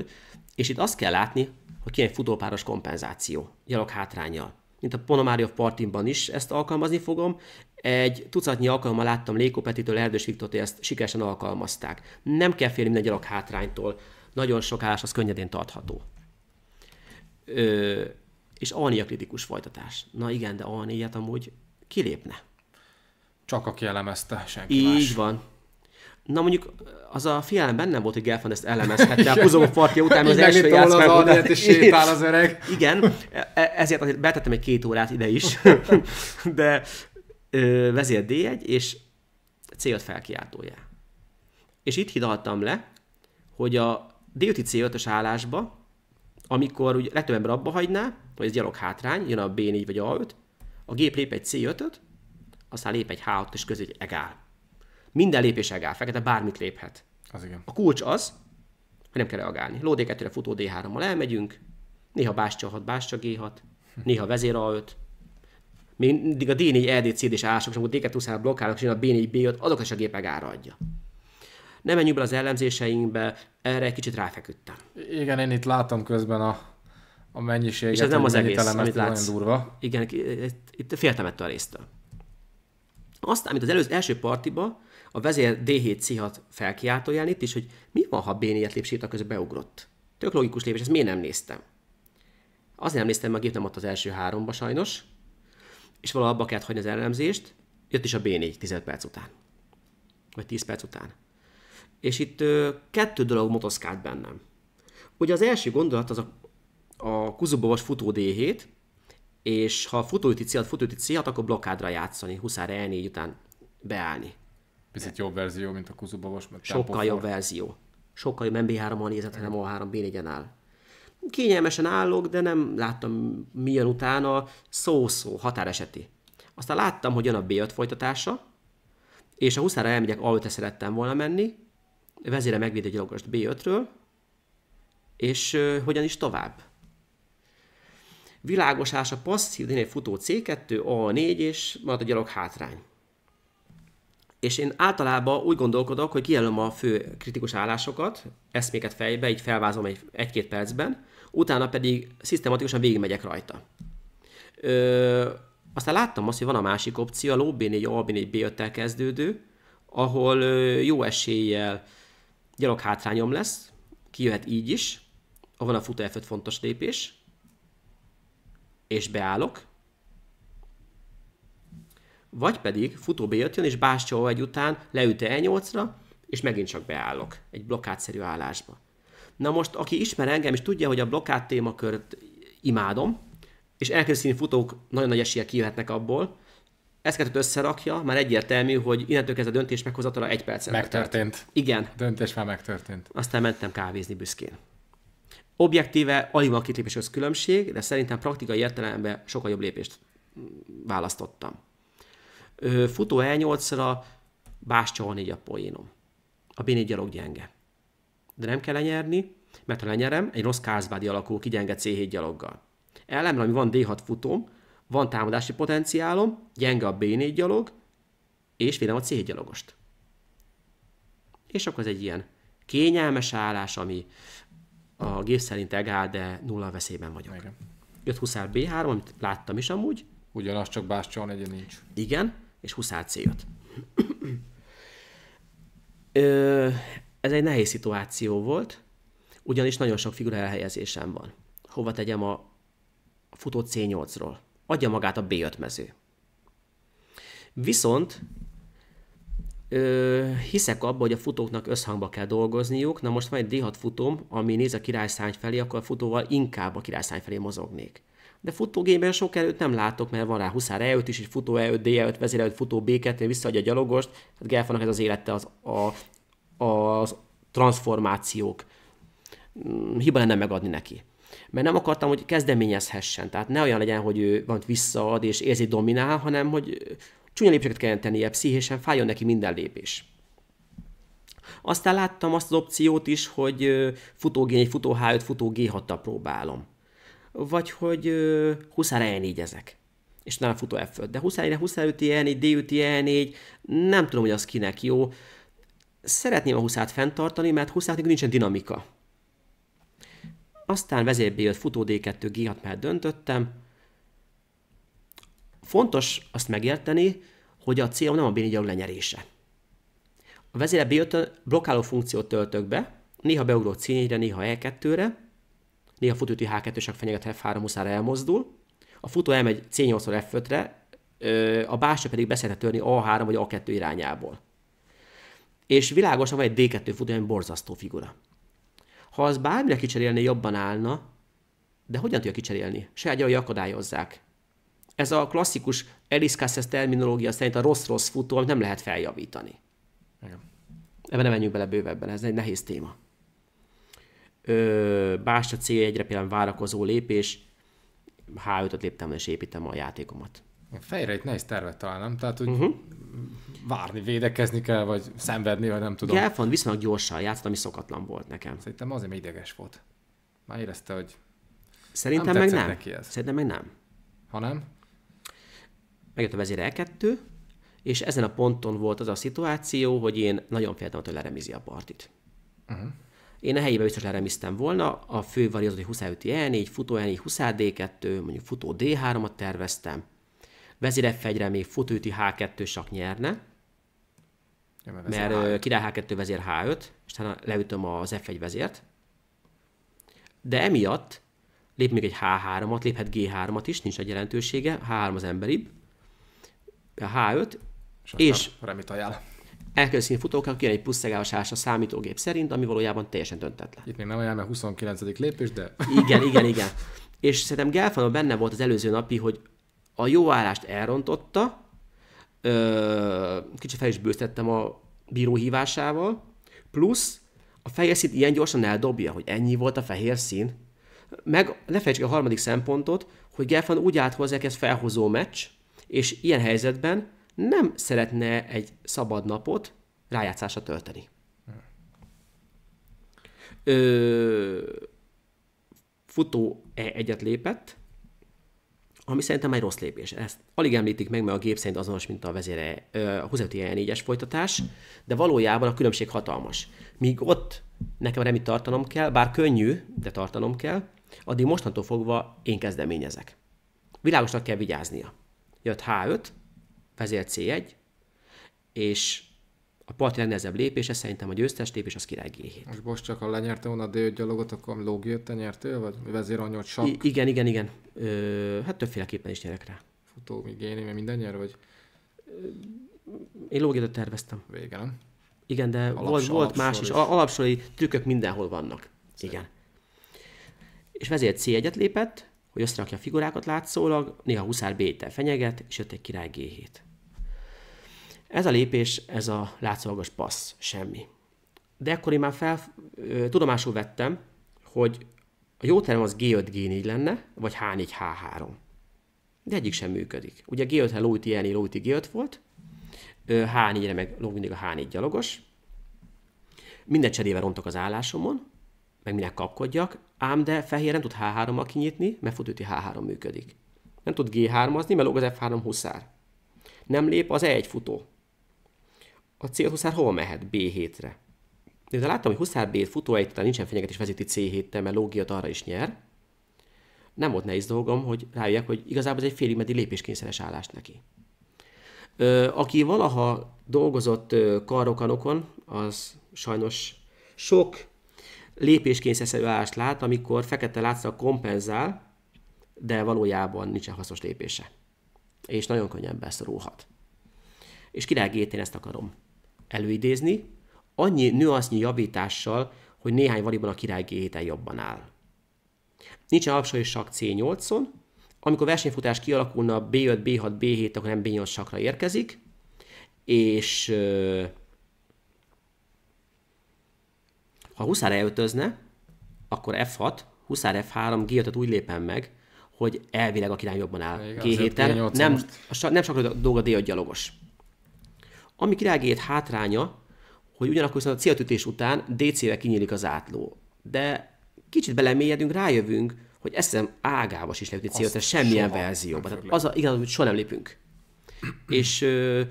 és itt azt kell látni, hogy ki egy futópáros kompenzáció, gyalog hátrányjal mint a Ponomáriov partinban is ezt alkalmazni fogom. Egy tucatnyi alkalommal láttam Léko Petitől Erdős Viktor, hogy ezt sikeresen alkalmazták. Nem kell félni minden gyalog hátránytól. Nagyon sok állás az könnyedén tartható. Ö, és alnia kritikus folytatás. Na igen, de alniát amúgy kilépne. Csak aki elemezte, senki Így más. van, Na mondjuk az a fiam benne volt, hogy Gelfand ezt elemezhette a Kuzovó partja után, az első játszmában. Az és sétál az öreg. Igen, e, e, ezért azért betettem egy két órát ide is, de ö, vezér D1 és c felkiáltója. És itt hidaltam le, hogy a D5 állásba, amikor úgy legtöbb ember abba hagyná, hogy ez gyalog hátrány, jön a B4 vagy A5, a gép lép egy C5-öt, aztán lép egy H6 és közé egy egál. Minden lépés egál, fekete bármit léphet. Az igen. A kulcs az, hogy nem kell reagálni. Ló D2-re futó D3-mal elmegyünk, néha bástya 6, bástya G6, néha vezér A5, mindig a D4, ED, CD és A-sok, amikor D2 20 blokkálnak, és a B4, B5, azok is a gépeg ára adja. Nem menjünk bele az ellenzéseinkbe, erre egy kicsit ráfeküdtem. Igen, én itt látom közben a, a mennyiséget. És ez nem az egész, elemet, amit látsz. durva. Igen, itt itt féltem ettől a résztől. Aztán, amit az előző első partiba, a vezér D7 C6 felkiáltóján itt is, hogy mi van, ha B4-et lép séta közben beugrott. Tök logikus lépés, ezt miért nem néztem? Azért nem néztem, meg itt nem ott az első háromba sajnos, és valahol abba kellett hagyni az elemzést, jött is a B4 10 perc után. Vagy 10 perc után. És itt ö, kettő dolog motoszkált bennem. Ugye az első gondolat az a, a kuzubovas futó D7, és ha futóüti célt, futóüti célt, akkor blokkádra játszani, huszár E4 után beállni. Picit jobb verzió, mint a Kuzuba most. Mert Sokkal tempofor. jobb verzió. Sokkal jobb MB3-mal nézett, hanem A3B4-en áll. Kényelmesen állok, de nem láttam milyen utána, szó-szó, határeseti. Aztán láttam, hogy jön a B5 folytatása, és a 20 ra elmegyek, ahol te szerettem volna menni, vezére megvéd egy gyalogost B5-ről, és uh, hogyan is tovább. Világosás a passzív, futó C2, A4, és marad a gyalog hátrány és én általában úgy gondolkodok, hogy kijelölöm a fő kritikus állásokat, eszméket fejbe, így felvázom egy, egy-két percben, utána pedig szisztematikusan végigmegyek rajta. Ö, aztán láttam azt, hogy van a másik opció, a lobby B4, A, 4 b 5 kezdődő, ahol ö, jó eséllyel gyalog hátrányom lesz, kijöhet így is, ahol van a futó fontos lépés, és beállok, vagy pedig futó b jön, és bástya egy után leüt E8-ra, és megint csak beállok egy blokkátszerű állásba. Na most, aki ismer engem, és tudja, hogy a blokkát témakört imádom, és elkezdőszínű futók nagyon nagy esélye kijöhetnek abból, ezt kettőt összerakja, már egyértelmű, hogy innentől kezdve a döntés meghozatala egy perc. Megtörtént. Tört. Igen. A döntés már megtörtént. Aztán mentem kávézni büszkén. Objektíve alig van két lépés de szerintem praktikai értelemben sokkal jobb lépést választottam futó E8-ra van így a poénom. A B4 gyalog gyenge. De nem kell lenyerni, mert ha lenyerem, egy rossz kázbádi alakul ki gyenge C7 gyaloggal. Ellenben, ami van D6 futóm, van támadási potenciálom, gyenge a B4 gyalog, és védem a C7 gyalogost. És akkor ez egy ilyen kényelmes állás, ami a gép szerint egál, de nulla veszélyben vagyok. Igen. Jött Huszár B3, amit láttam is amúgy. Ugyanaz, csak bástyolni egy nincs. Igen, és Huszár c Ez egy nehéz szituáció volt, ugyanis nagyon sok figura elhelyezésem van. Hova tegyem a futó C8-ról? Adja magát a B5 mező. Viszont ö, hiszek abba, hogy a futóknak összhangba kell dolgozniuk. Na most van egy D6 futóm, ami néz a királyszány felé, akkor a futóval inkább a királyszány felé mozognék de futógében sok erőt nem látok, mert van rá huszár E5 is, egy futó E5, D5, e vezér E5, futó B2, visszaadja a gyalogost, hát Gelfanak ez az élete az, a, az transformációk. Mm, hiba lenne megadni neki. Mert nem akartam, hogy kezdeményezhessen. Tehát ne olyan legyen, hogy ő van visszaad és érzi dominál, hanem hogy csúnya lépéseket kell tennie, pszichésen fájjon neki minden lépés. Aztán láttam azt az opciót is, hogy futó g 4 futó H5, futó G6-tal próbálom vagy hogy ö, Huszár e ezek és nem futó f De 24 25 E4, DUT E4, nem tudom, hogy az kinek jó. Szeretném a 20 fenntartani, mert 20 nincsen dinamika. Aztán vezérbe jött futó D2, G6 mert döntöttem. Fontos azt megérteni, hogy a célom nem a B4 lenyerése. A vezére B5 blokkáló funkciót töltök be, néha beugrok C4-re, néha E2-re, néha futóütő H2-sek fenyeget f 3 muszára elmozdul, a futó elmegy c 8 F5-re, a bástya pedig beszélhet törni A3 vagy A2 irányából. És világosan van egy D2 futó, ami borzasztó figura. Ha az bármire kicserélni jobban állna, de hogyan tudja kicserélni? Saját gyalai akadályozzák. Ez a klasszikus Alice Cassess terminológia szerint a rossz-rossz futó, amit nem lehet feljavítani. Igen. Ebben nem menjünk bele bővebben, ez egy nehéz téma. Básta a cél egyre például várakozó lépés, h 5 léptem, és építem a játékomat. A fejre egy nehéz tervet találnom, tehát hogy uh-huh. várni, védekezni kell, vagy szenvedni, vagy nem tudom. Gelfand viszonylag gyorsan játszott, ami szokatlan volt nekem. Szerintem azért még ideges volt. Már érezte, hogy Szerintem nem meg nem. Neki ez. Szerintem meg nem. Ha nem? Megjött a vezér 2 e és ezen a ponton volt az a szituáció, hogy én nagyon féltem, hogy leremizi a partit. Uh-huh. Én a e helyébe biztos leremisztem volna, a fő az, hogy 25 E4, futó E4, 20 D2, mondjuk futó D3-at terveztem, vezére fegyre még futó H2 sak nyerne, ja, mert, mert király H2 vezér H5, és utána leütöm az F1 vezért. De emiatt lép még egy H3-at, léphet G3-at is, nincs egy jelentősége, H3 az emberibb, a H5, és, és remit ajánl. Elkezdődik szín futókkal kér egy pusztegálás a számítógép szerint, ami valójában teljesen döntetlen. Itt még nem olyan, mert 29. lépés, de... Igen, igen, igen. És szerintem Gelfano benne volt az előző napi, hogy a jó állást elrontotta, ö, kicsit fel is bőztettem a bíró hívásával, plusz a fehér szint ilyen gyorsan eldobja, hogy ennyi volt a fehér szín. Meg ne felejtsük a harmadik szempontot, hogy Gelfan úgy állt hozzá, ez felhozó meccs, és ilyen helyzetben nem szeretne egy szabad napot rájátszásra tölteni. Ö, futó e egyet lépett, ami szerintem egy rossz lépés. Ezt alig említik meg, mert a gép szerint azonos, mint a vezére a 25 4-es e folytatás, de valójában a különbség hatalmas. Míg ott nekem remit tartanom kell, bár könnyű, de tartanom kell, addig mostantól fogva én kezdeményezek. Világosnak kell vigyáznia. Jött H5, ezért C1, és a parti legnehezebb lépése szerintem a győztes lépés az király G7. Most, most csak a lenyerte volna a D5 gyalogot, akkor lóg jött a nyertő, vagy vezéranyot sak? I- igen, igen, igen. Ö, hát többféleképpen is nyerek rá. Futó, még én, mert minden nyer, vagy? Én lógiatot terveztem. Vége, nem? Igen, de alapsor, volt, volt más is. is. Alapsori trükkök mindenhol vannak. Szépen. Igen. És vezér C1-et lépett, hogy összerakja a figurákat látszólag, néha 20 b fenyeget, és jött egy király G7. Ez a lépés, ez a látszólagos passz, semmi. De ekkor én már fel, ö, tudomásul vettem, hogy a jó terem az G5, G4 lenne, vagy H4, H3. De egyik sem működik. Ugye G5-re Lóti, Elni, Lóti G5 volt, H4-re meg lóg mindig a H4 gyalogos. Minden cserével rontok az állásomon, meg minek kapkodjak, ám de fehér nem tud H3-mal kinyitni, mert futőti H3 működik. Nem tud G3-azni, mert lóg az F3 huszár. Nem lép az E1 futó a célhuszár hova mehet? B7-re. De láttam, hogy Huszár B futó egy, tehát nincsen fenyegetés vezeti C7-tel, mert logiat arra is nyer. Nem volt nehéz dolgom, hogy rájöjjek, hogy igazából ez egy félig meddig lépéskényszeres állás neki. Ö, aki valaha dolgozott karrokanokon, az sajnos sok lépéskényszerű állást lát, amikor fekete látszra kompenzál, de valójában nincsen hasznos lépése. És nagyon könnyen beszorulhat. És király ezt akarom előidézni, annyi nüansznyi javítással, hogy néhány valiban a király g jobban áll. Nincs alapsor sak C8-on, amikor versenyfutás kialakulna B5, B6, B7, akkor nem B8 sakra érkezik, és ha huszár elötözne, akkor F6, huszár F3, 5 úgy lépem meg, hogy elvileg a király jobban áll G7-en, nem, nem sakra dolga D5 gyalogos. Ami királygét hátránya, hogy ugyanakkor viszont a céltütés után DC-re kinyílik az átló. De kicsit belemélyedünk, rájövünk, hogy eszem ágávas is lehet céltütés, semmilyen verzióban. Tehát az a, igaz, hogy soha nem lépünk. és ö,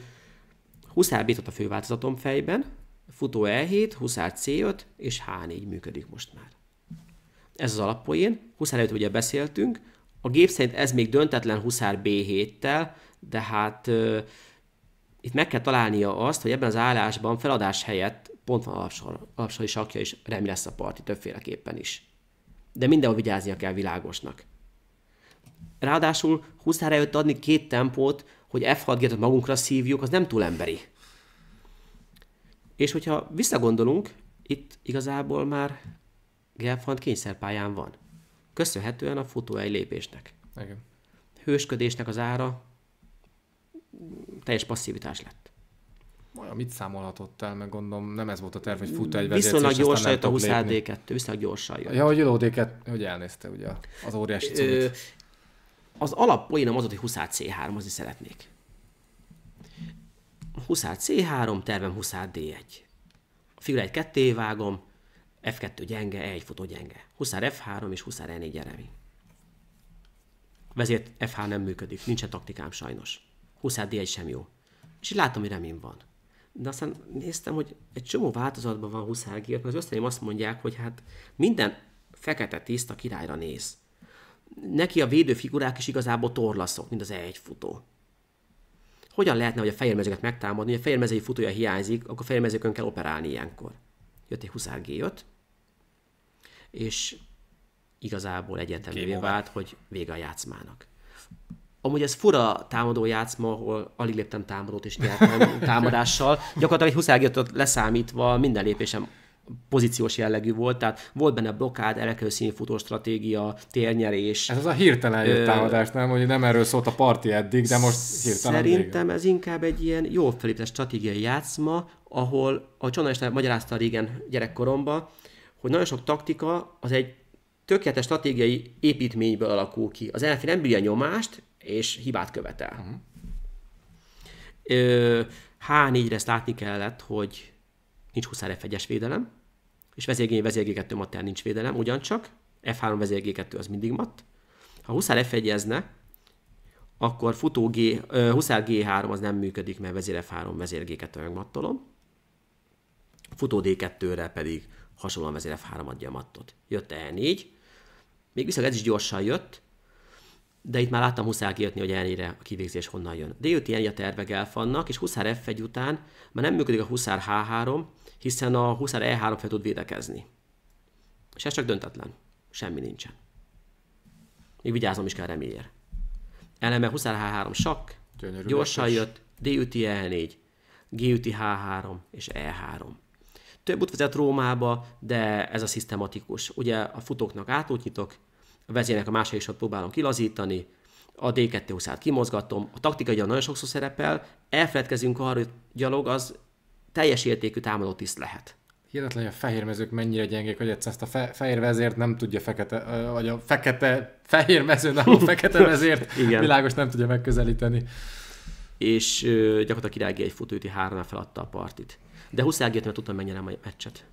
Huszár B-t a főváltozatom fejben, futó E7, Huszár C5 és H4 működik most már. Ez az alappoén. Huszár előtt ugye beszéltünk. A gép szerint ez még döntetlen Huszár B7-tel, de hát itt meg kell találnia azt, hogy ebben az állásban feladás helyett pont van alapsali sakja, és remi lesz a parti többféleképpen is. De mindenhol vigyáznia kell világosnak. Ráadásul 20 jött adni két tempót, hogy F6 gétet magunkra szívjuk, az nem túl emberi. És hogyha visszagondolunk, itt igazából már Gelfand kényszerpályán van. Köszönhetően a futó egy lépésnek. Igen. Hősködésnek az ára teljes passzivitás lett. Olyan mit számolhatott el, meg gondolom nem ez volt a terv, hogy fut egy vezércés, Viszonylag gyorsan jött a 20 AD2, viszonylag gyorsan jött. Ja, hogy ülód hogy elnézte ugye az óriási cumit. Ö, az alap poénom az hogy 20 C3, azért szeretnék. 20 C3, tervem 20 D1. A figura egy ketté vágom, F2 gyenge, E1 futó gyenge. 20 F3 és 20 E4 gyeremi. Vezért FH nem működik, nincsen taktikám sajnos. 20D sem jó. És így látom, hogy remény van. De aztán néztem, hogy egy csomó változatban van 20 mert az összeim azt mondják, hogy hát minden fekete tiszt a királyra néz. Neki a védőfigurák is igazából torlaszok, mint az E1 futó. Hogyan lehetne, hogy a fehérmezőket megtámadni, hogy a fehérmezői futója hiányzik, akkor a fehérmezőkön kell operálni ilyenkor. Jött egy 20 g és igazából egyértelművé vált, hogy vége a játszmának. Amúgy ez fura támadó játszma, ahol alig léptem támadót és nyertem támadással. Gyakorlatilag egy huszágjöttöt leszámítva minden lépésem pozíciós jellegű volt, tehát volt benne blokkád, elkerő színfutó stratégia, térnyerés. Ez az a hirtelen jött támadás, nem? Hogy nem erről szólt a parti eddig, de most hirtelen Szerintem ez inkább egy ilyen jó felépített stratégiai játszma, ahol a Csona is magyarázta régen gyerekkoromban, hogy nagyon sok taktika az egy tökéletes stratégiai építményből alakul ki. Az ellenfél nem bírja nyomást, és hibát követel. Uh-huh. Mhm. H4-re ezt látni kellett, hogy nincs 20 f védelem, és vezérgény vezérg 2 mattán nincs védelem, ugyancsak F3 vezérg 2 az mindig matt. Ha 20 f akkor futó G, 20 G3 az nem működik, mert vezér F3, vezérg 2 megmattolom. Futó D2-re pedig hasonlóan vezér F3 adja a mattot. Jött E4. Még viszont ez is gyorsan jött, de itt már láttam muszáj kijönni, hogy elnyire a kivégzés honnan jön. Délután a tervek elfannak, és Huszár F1 után már nem működik a Huszár H3, hiszen a Huszár E3 fel tud védekezni. És ez csak döntetlen. Semmi nincsen. Még vigyázom is kell remélyér. Eleme Huszár H3 sakk, gyorsan jött, d DUT E4, GUT H3 és E3. Több út vezet Rómába, de ez a szisztematikus. Ugye a futóknak átútnyitok, a vezének a második sort próbálom kilazítani, a d 2 t hát kimozgatom, a taktika ugye nagyon sokszor szerepel, elfeledkezünk arra, hogy gyalog az teljes értékű támadó tiszt lehet. Hihetetlen, hogy a fehér mezők mennyire gyengék, hogy egyszer ezt a fe- fehér vezért nem tudja fekete, vagy a fekete, fehér nem a fekete vezért Igen. világos nem tudja megközelíteni. És ö, gyakorlatilag királyi egy futóüti háromnál feladta a partit. De Huszági nem tudtam mennyire a meccset.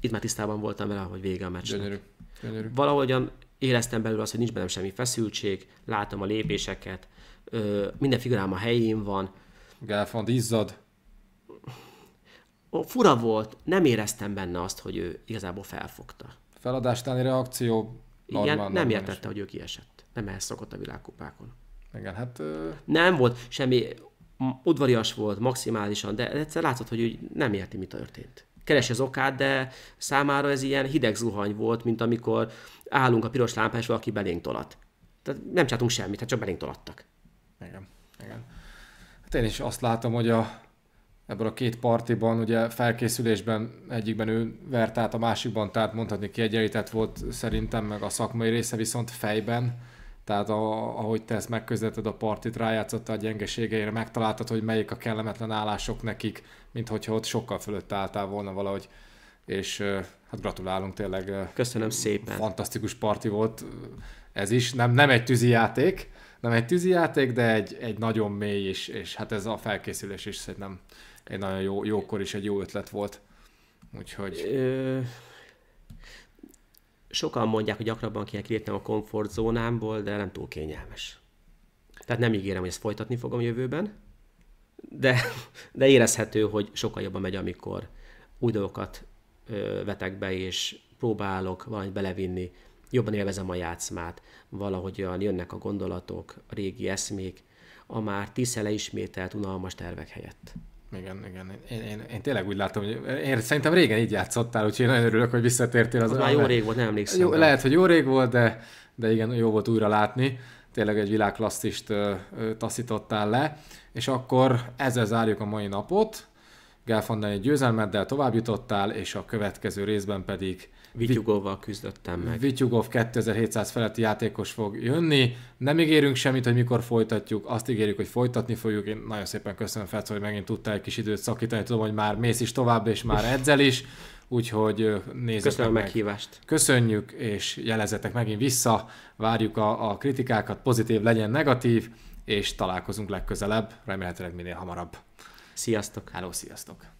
Itt már tisztában voltam vele, hogy vége a meccsnek. Gyönyörű. Gyönyörű. Valahogyan éreztem belőle azt, hogy nincs bennem semmi feszültség, látom a lépéseket, ö, minden figurám a helyén van. Gelfond izzad. Fura volt, nem éreztem benne azt, hogy ő igazából felfogta. Feladástani reakció normál, Igen, nem értette, is. hogy ő kiesett. Nem ehhez szokott a világkupákon. Igen, hát... Ö... Nem volt semmi, udvarias volt maximálisan, de egyszer látszott, hogy ő nem érti, mi történt keresi az okát, de számára ez ilyen hideg zuhany volt, mint amikor állunk a piros lámpás, valaki belénk tolat. Tehát nem csátunk semmit, hát csak belénk tolattak. Igen, igen. Hát én is azt látom, hogy a, ebből a két partiban, ugye felkészülésben egyikben ő vert át a másikban, tehát mondhatni kiegyenlített volt szerintem, meg a szakmai része viszont fejben tehát a, ahogy te ezt megközelíted a partit, rájátszottad a gyengeségeire, megtaláltad, hogy melyik a kellemetlen állások nekik, mint hogyha ott sokkal fölött álltál volna valahogy. És hát gratulálunk tényleg. Köszönöm szépen. Fantasztikus parti volt ez is. Nem, nem egy tűzi játék, nem egy tűzi játék, de egy, egy nagyon mély, és, és hát ez a felkészülés is szerintem egy nagyon jó, jókor is egy jó ötlet volt. Úgyhogy... Ö sokan mondják, hogy gyakrabban kéne kilépnem a komfortzónámból, de nem túl kényelmes. Tehát nem ígérem, hogy ezt folytatni fogom jövőben, de, de érezhető, hogy sokkal jobban megy, amikor új dolgokat vetek be, és próbálok valamit belevinni, jobban élvezem a játszmát, valahogyan jönnek a gondolatok, a régi eszmék, a már tízszer ismételt unalmas tervek helyett. Igen, igen. Én, én, én tényleg úgy látom, hogy én szerintem régen így játszottál, úgyhogy én nagyon örülök, hogy visszatértél. Az, az már jó rég volt, nem emlékszem. Jó, lehet, hogy jó rég volt, de, de igen, jó volt újra látni. Tényleg egy világklasszist taszítottál le. És akkor ezzel zárjuk a mai napot. egy győzelmeddel tovább jutottál, és a következő részben pedig Vityugovval küzdöttem meg. Vityugov 2700 feletti játékos fog jönni. Nem ígérünk semmit, hogy mikor folytatjuk, azt ígérjük, hogy folytatni fogjuk. Én nagyon szépen köszönöm Fecó, hogy megint tudtál egy kis időt szakítani. Tudom, hogy már mész is tovább, és már edzel is. Úgyhogy nézzük Köszönöm meg. a meghívást. Meg. Köszönjük, és jelezetek megint vissza. Várjuk a, a kritikákat, pozitív legyen, negatív, és találkozunk legközelebb, remélhetőleg minél hamarabb. Sziasztok! Hello, sziasztok!